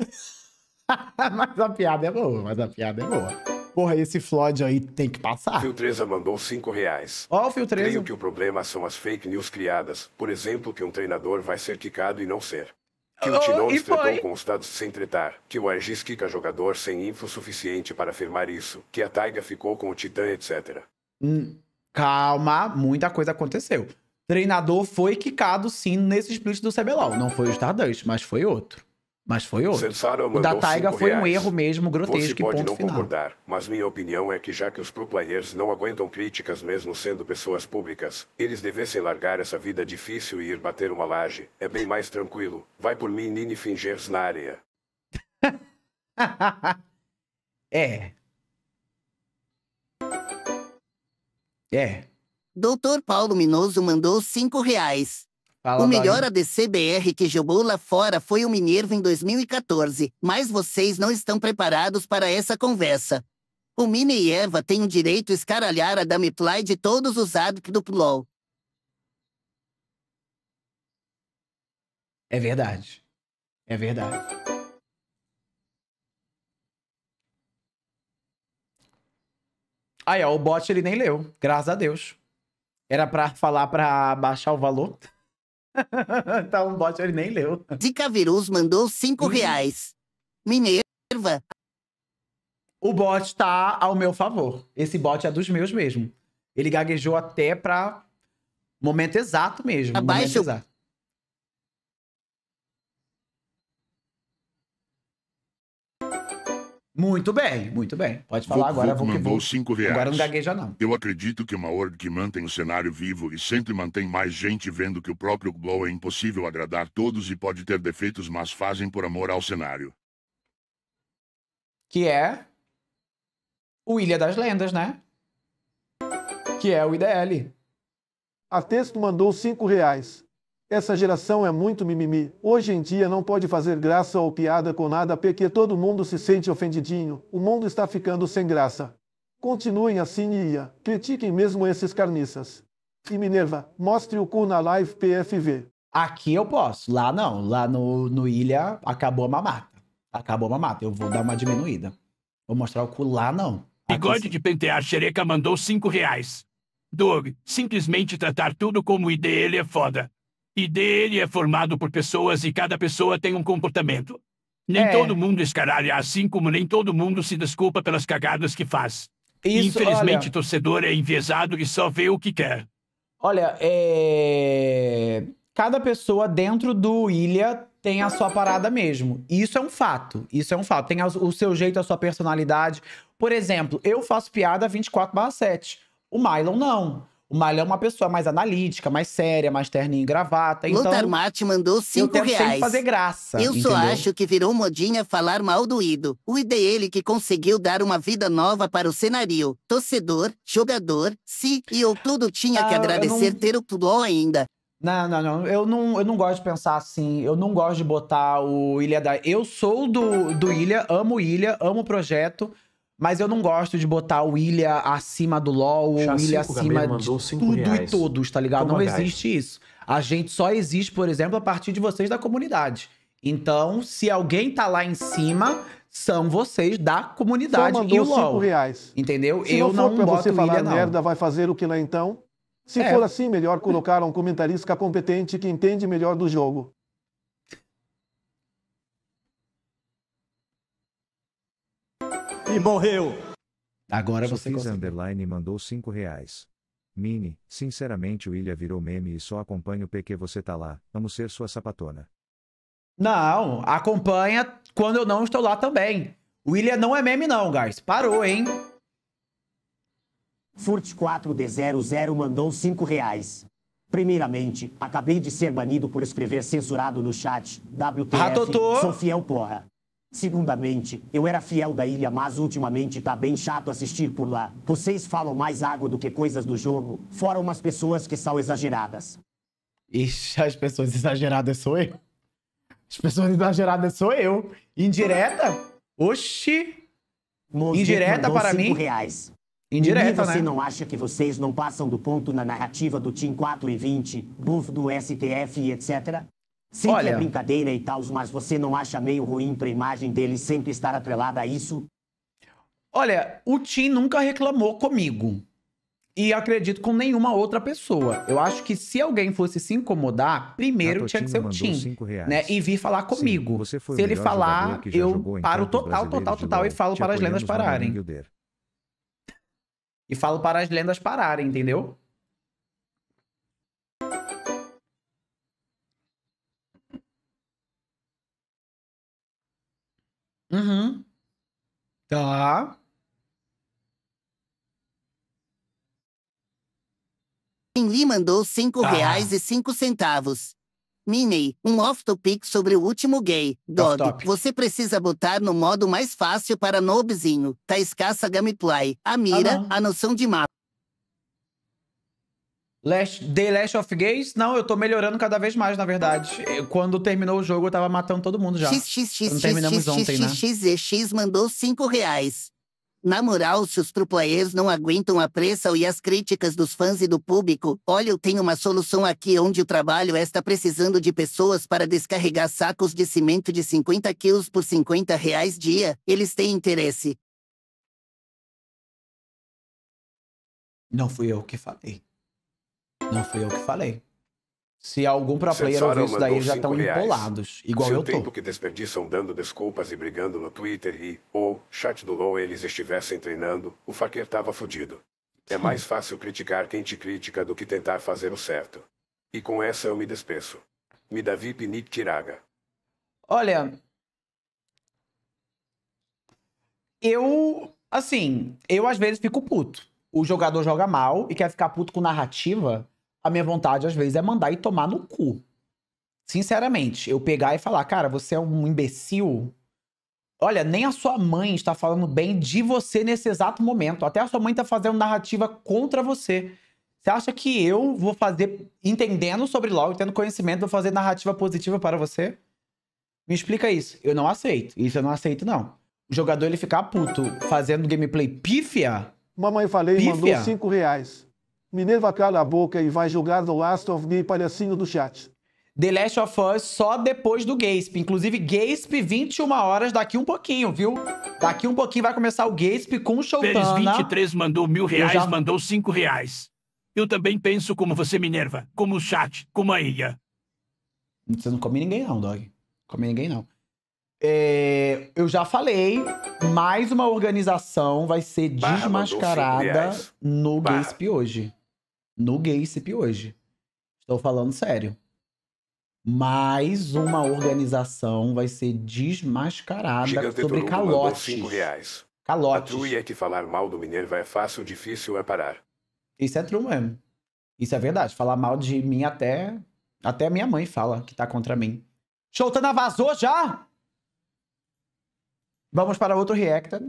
mas a piada é boa, mas a piada é boa porra, esse flood aí tem que passar. Filtreza mandou 5 reais. Ó, oh, Filtreza. Creio que o problema são as fake news criadas. Por exemplo, que um treinador vai ser quicado e não ser. Que o oh, discrepou com os dados sem tretar, que o Argis quica jogador sem info suficiente para afirmar isso, que a Taiga ficou com o Titã, etc. Hum, calma, muita coisa aconteceu. Treinador foi quicado sim nesse split do CBLOL. Não foi o Stardust, mas foi outro. Mas foi outro. Censaro o da Taiga foi reais. um erro mesmo grotesco Você pode não final. concordar, mas minha opinião é que já que os pro players não aguentam críticas mesmo sendo pessoas públicas, eles devessem largar essa vida difícil e ir bater uma laje. É bem mais tranquilo. Vai por mim, Nini Fingers na área. é. É. Doutor Paulo Minoso mandou cinco reais. Fala, o melhor Dani. ADC-BR que jogou lá fora foi o Minerva em 2014, mas vocês não estão preparados para essa conversa. O Mini e Eva têm o direito escaralhar a Dameply de todos os ADC do PLOL. É verdade. É verdade. Aí, ó, o bot ele nem leu, graças a Deus. Era para falar para baixar o valor. tá um bot, ele nem leu. Dica Vírus mandou 5 hum. reais. Minerva. O bot tá ao meu favor. Esse bot é dos meus mesmo. Ele gaguejou até pra momento exato mesmo. Abaixo. Momento exato. Muito bem, muito bem. Pode falar agora. Volk mandou reais. Agora não gagueja, não. Eu acredito que uma org que mantém o cenário vivo e sempre mantém mais gente vendo que o próprio Glow é impossível agradar todos e pode ter defeitos, mas fazem por amor ao cenário. Que é o Ilha das Lendas, né? Que é o IDL. A Texto mandou 5 reais. Essa geração é muito mimimi. Hoje em dia não pode fazer graça ou piada com nada porque todo mundo se sente ofendidinho. O mundo está ficando sem graça. Continuem assim e critiquem mesmo esses carniças. E Minerva, mostre o cu na live PFV. Aqui eu posso, lá não. Lá no, no Ilha acabou a mamata. Acabou a mamata, eu vou dar uma diminuída. Vou mostrar o cu lá não. Aqui Bigode sim. de pentear xereca mandou cinco reais. Doug, simplesmente tratar tudo como ele é foda. E dele é formado por pessoas e cada pessoa tem um comportamento. Nem é. todo mundo escaralha, assim como nem todo mundo se desculpa pelas cagadas que faz. Isso, Infelizmente, olha... torcedor é enviesado e só vê o que quer. Olha, é... cada pessoa dentro do Ilha tem a sua parada mesmo. Isso é um fato. Isso é um fato. Tem o seu jeito, a sua personalidade. Por exemplo, eu faço piada 24/7. O Mylon não. O Malha é uma pessoa mais analítica, mais séria, mais terninho e gravata. Então, Lothar Marte mandou cinco eu reais. fazer graça. Eu entendeu? só acho que virou modinha falar mal do Ido. O Ido é ele que conseguiu dar uma vida nova para o cenário. Torcedor, jogador, eu tudo tinha que ah, agradecer não... ter o tudo ainda. Não, não, não. Eu, não. eu não gosto de pensar assim. Eu não gosto de botar o Ilha da. Eu sou do, do Ilha, amo Ilha, amo o projeto. Mas eu não gosto de botar o William acima do LOL, o William acima de tudo reais. e todos, tá ligado? Toma não gás. existe isso. A gente só existe, por exemplo, a partir de vocês da comunidade. Então, se alguém tá lá em cima, são vocês da comunidade e o LOL. reais. Entendeu? Se eu não, for não boto você falar não. merda, vai fazer o que lá então? Se é. for assim, melhor colocar um comentarista competente que entende melhor do jogo. e morreu. Agora você consegue. Underline mandou 5 reais. Mini, sinceramente o Ilha virou meme e só acompanha o PQ você tá lá. Vamos ser sua sapatona. Não, acompanha quando eu não estou lá também. O Ilha não é meme não, guys. Parou, hein? Furt4D00 mandou 5 reais. Primeiramente, acabei de ser banido por escrever censurado no chat. WTF, Ratotô. Ah, sou fiel porra. Segundamente, eu era fiel da ilha, mas ultimamente tá bem chato assistir por lá. Vocês falam mais água do que coisas do jogo, fora umas pessoas que são exageradas. Ixi, as pessoas exageradas sou eu. As pessoas exageradas sou eu. Indireta? Oxi! Indireta para mim? Reais. Indireta, né? você não acha que vocês não passam do ponto na narrativa do Team 4 e 20, buff do STF e etc? Sei é Olha... que é brincadeira e tal, mas você não acha meio ruim pra imagem dele sempre estar atrelada a isso? Olha, o Tim nunca reclamou comigo. E acredito com nenhuma outra pessoa. Eu acho que se alguém fosse se incomodar, primeiro tinha que ser o Tim. Né? E vir falar comigo. Sim, se ele falar, eu paro total, total, total e falo para as lendas pararem. E falo para as lendas pararem, entendeu? Uhum. Tá. Enli mandou cinco Tá. reais e cinco centavos. minei um off-topic sobre o último gay. Dog, você precisa botar no modo mais fácil para nobzinho Tá escassa gameplay. A mira, Ah, a noção de mapa. Last, The Last of Gays? Não, eu tô melhorando cada vez mais, na verdade. quando terminou o jogo, eu tava matando todo mundo já. X, terminamos ontem, né? XXX mandou 5 reais. Na moral, se os trupoeiros não aguentam a pressa e as críticas dos fãs e do público, olha, eu tenho uma solução aqui onde o trabalho está precisando de pessoas para descarregar sacos de cimento de 50 quilos por 50 reais dia. Eles têm interesse. Não fui eu que falei. Não fui eu que falei. Se algum pro player ouvir isso daí, já estão empolados, igual Se eu tô. o tempo que desperdiçam dando desculpas e brigando no Twitter e, ou, chat do LoL eles estivessem treinando, o Faker tava fudido. É mais fácil criticar quem te critica do que tentar fazer o certo. E com essa eu me despeço. Me Davi Pinit Tiraga. Olha... Eu, assim, eu às vezes fico puto. O jogador joga mal e quer ficar puto com narrativa a minha vontade, às vezes, é mandar e tomar no cu. Sinceramente, eu pegar e falar, cara, você é um imbecil. Olha, nem a sua mãe está falando bem de você nesse exato momento. Até a sua mãe está fazendo narrativa contra você. Você acha que eu vou fazer, entendendo sobre logo, tendo conhecimento, vou fazer narrativa positiva para você? Me explica isso. Eu não aceito. Isso eu não aceito, não. O jogador ele ficar puto fazendo gameplay pífia. Mamãe falei pífia. mandou cinco reais. Minerva cala a boca e vai jogar The Last of Me palhacinho do chat. The Last of Us só depois do Gasp. Inclusive, Gasp 21 horas daqui um pouquinho, viu? Daqui um pouquinho vai começar o Gasp com o Showtana. Pérez 23 mandou mil reais, já... mandou cinco reais. Eu também penso como você, Minerva. Como o chat, como a ilha. Você não come ninguém não, Dog. Come ninguém não. É, eu já falei, mais uma organização vai ser desmascarada no Gasp hoje no GaySip hoje. Estou falando sério. Mais uma organização vai ser desmascarada sobre calotes. Cinco reais. Calotes. ia te falar mal do Minerva é fácil, difícil é parar. Isso é true mesmo. Isso é verdade. Falar mal de mim até... Até minha mãe fala que tá contra mim. Shoutana vazou já? Vamos para outro reactor.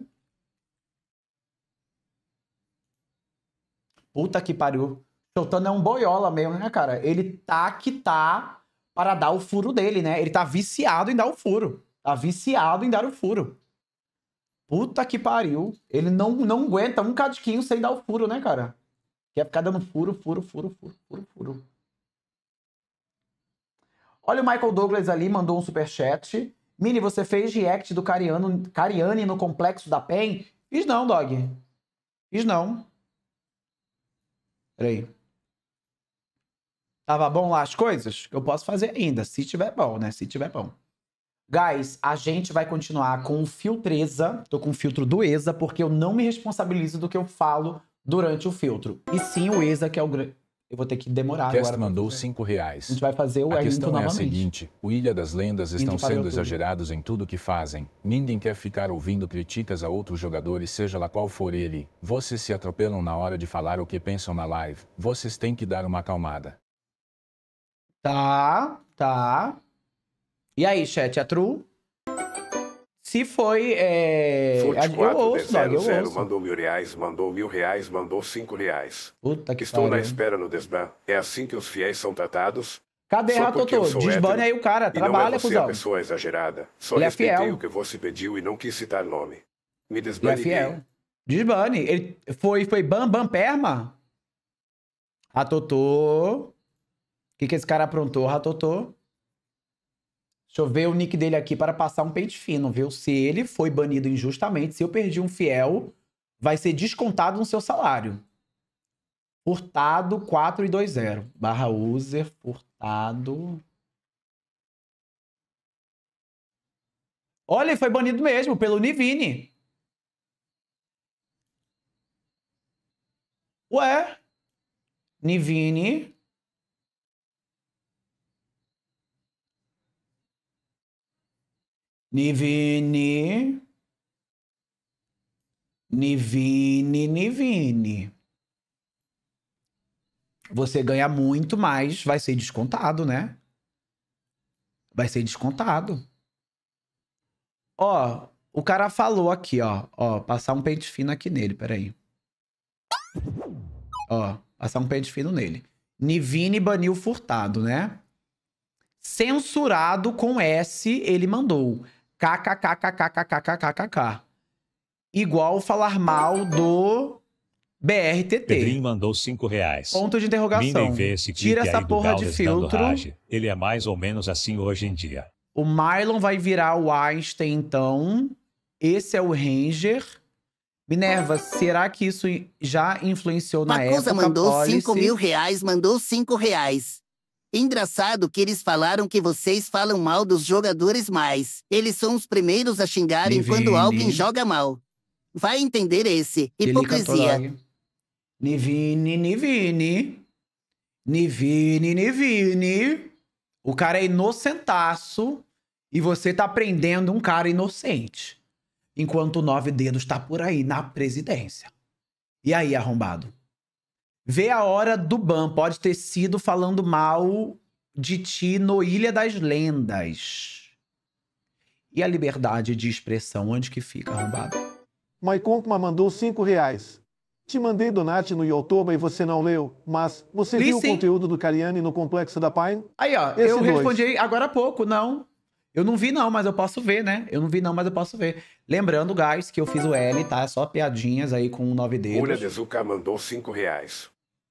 Puta que pariu. Totano então, é um boiola mesmo, né, cara? Ele tá que tá para dar o furo dele, né? Ele tá viciado em dar o furo. Tá viciado em dar o furo. Puta que pariu. Ele não, não aguenta um cadiquinho sem dar o furo, né, cara? Quer ficar dando furo, furo, furo, furo, furo, furo. Olha o Michael Douglas ali, mandou um super chat. Mini, você fez react do Cariano, Cariani no complexo da PEN? Fiz não, dog. Fiz não. Peraí. Tava bom lá as coisas? Eu posso fazer ainda, se tiver bom, né? Se tiver bom. Guys, a gente vai continuar com o filtreza. Tô com o filtro do ESA, porque eu não me responsabilizo do que eu falo durante o filtro. E sim o ESA, que é o grande... Eu vou ter que demorar o agora. O mandou 5 reais. A gente vai fazer o A questão é a seguinte, o Ilha das Lendas estão sendo exagerados em tudo que fazem. Ninguém quer ficar ouvindo críticas a outros jogadores, seja lá qual for ele. Vocês se atropelam na hora de falar o que pensam na live. Vocês têm que dar uma acalmada. Tá, tá. E aí, chat, é true? Se foi. É... 24 eu ouço, dog, eu ouço. mandou mil reais, mandou mil reais, mandou cinco reais. Puta que Estou pariu. na espera no desban. É assim que os fiéis são tratados. Cadê Ratotô? Desbane aí o cara, trabalha, não é você a pessoa exagerada. Só Ele é respeitei é fiel. o que você pediu e não quis citar nome. Me desbane. Ele é fiel. Desbane. Ele foi, foi bam bam perma? Ratotô que, que esse cara aprontou, ratotô? Deixa eu ver o nick dele aqui para passar um pente fino, viu? Se ele foi banido injustamente, se eu perdi um fiel, vai ser descontado no seu salário. Furtado 420. Barra user, furtado. Olha, ele foi banido mesmo pelo Nivine. Ué? Nivine. Nivini. Nivine, Nivine. Você ganha muito, mas vai ser descontado, né? Vai ser descontado. Ó, o cara falou aqui, ó. Ó, passar um pente fino aqui nele, peraí. Ó, passar um pente fino nele. Nivine baniu furtado, né? Censurado com S, ele mandou. KKKKKKKKKKK. Igual falar mal do BRTT. Pedrinho mandou 5 reais. Ponto de interrogação. Tira essa porra de filtro. Ele é mais ou menos assim hoje em dia. O Mylon vai virar o Einstein, então. Esse é o Ranger. Minerva, será que isso já influenciou na Macusa época? mandou 5 mil reais, mandou 5 reais. Engraçado que eles falaram que vocês falam mal dos jogadores mais. Eles são os primeiros a xingarem vem, quando alguém joga mal. Vai entender esse. Hipocrisia. Nivine, Nivine. Nivine, Nivine. O cara é inocentaço e você tá prendendo um cara inocente. Enquanto o Nove Dedos tá por aí na presidência. E aí, arrombado? Vê a hora do ban. Pode ter sido falando mal de ti no Ilha das Lendas. E a liberdade de expressão, onde que fica, arrombado? Maicompa mandou cinco reais. Te mandei donate no Yotoba e você não leu, mas você Li, viu sim. o conteúdo do Cariani no Complexo da Pine? Aí, ó, Esse eu dois. respondi agora há pouco, não. Eu não vi não, mas eu posso ver, né? Eu não vi não, mas eu posso ver. Lembrando, guys, que eu fiz o L, tá? Só piadinhas aí com nove dedos. Olha, Dezuka mandou cinco reais.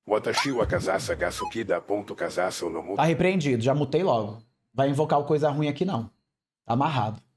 Watashi wa kazasa gasukida ponto kazasa no Tá repreendido, já mutei logo. Vai invocar o coisa ruim aqui não. Tá amarrado.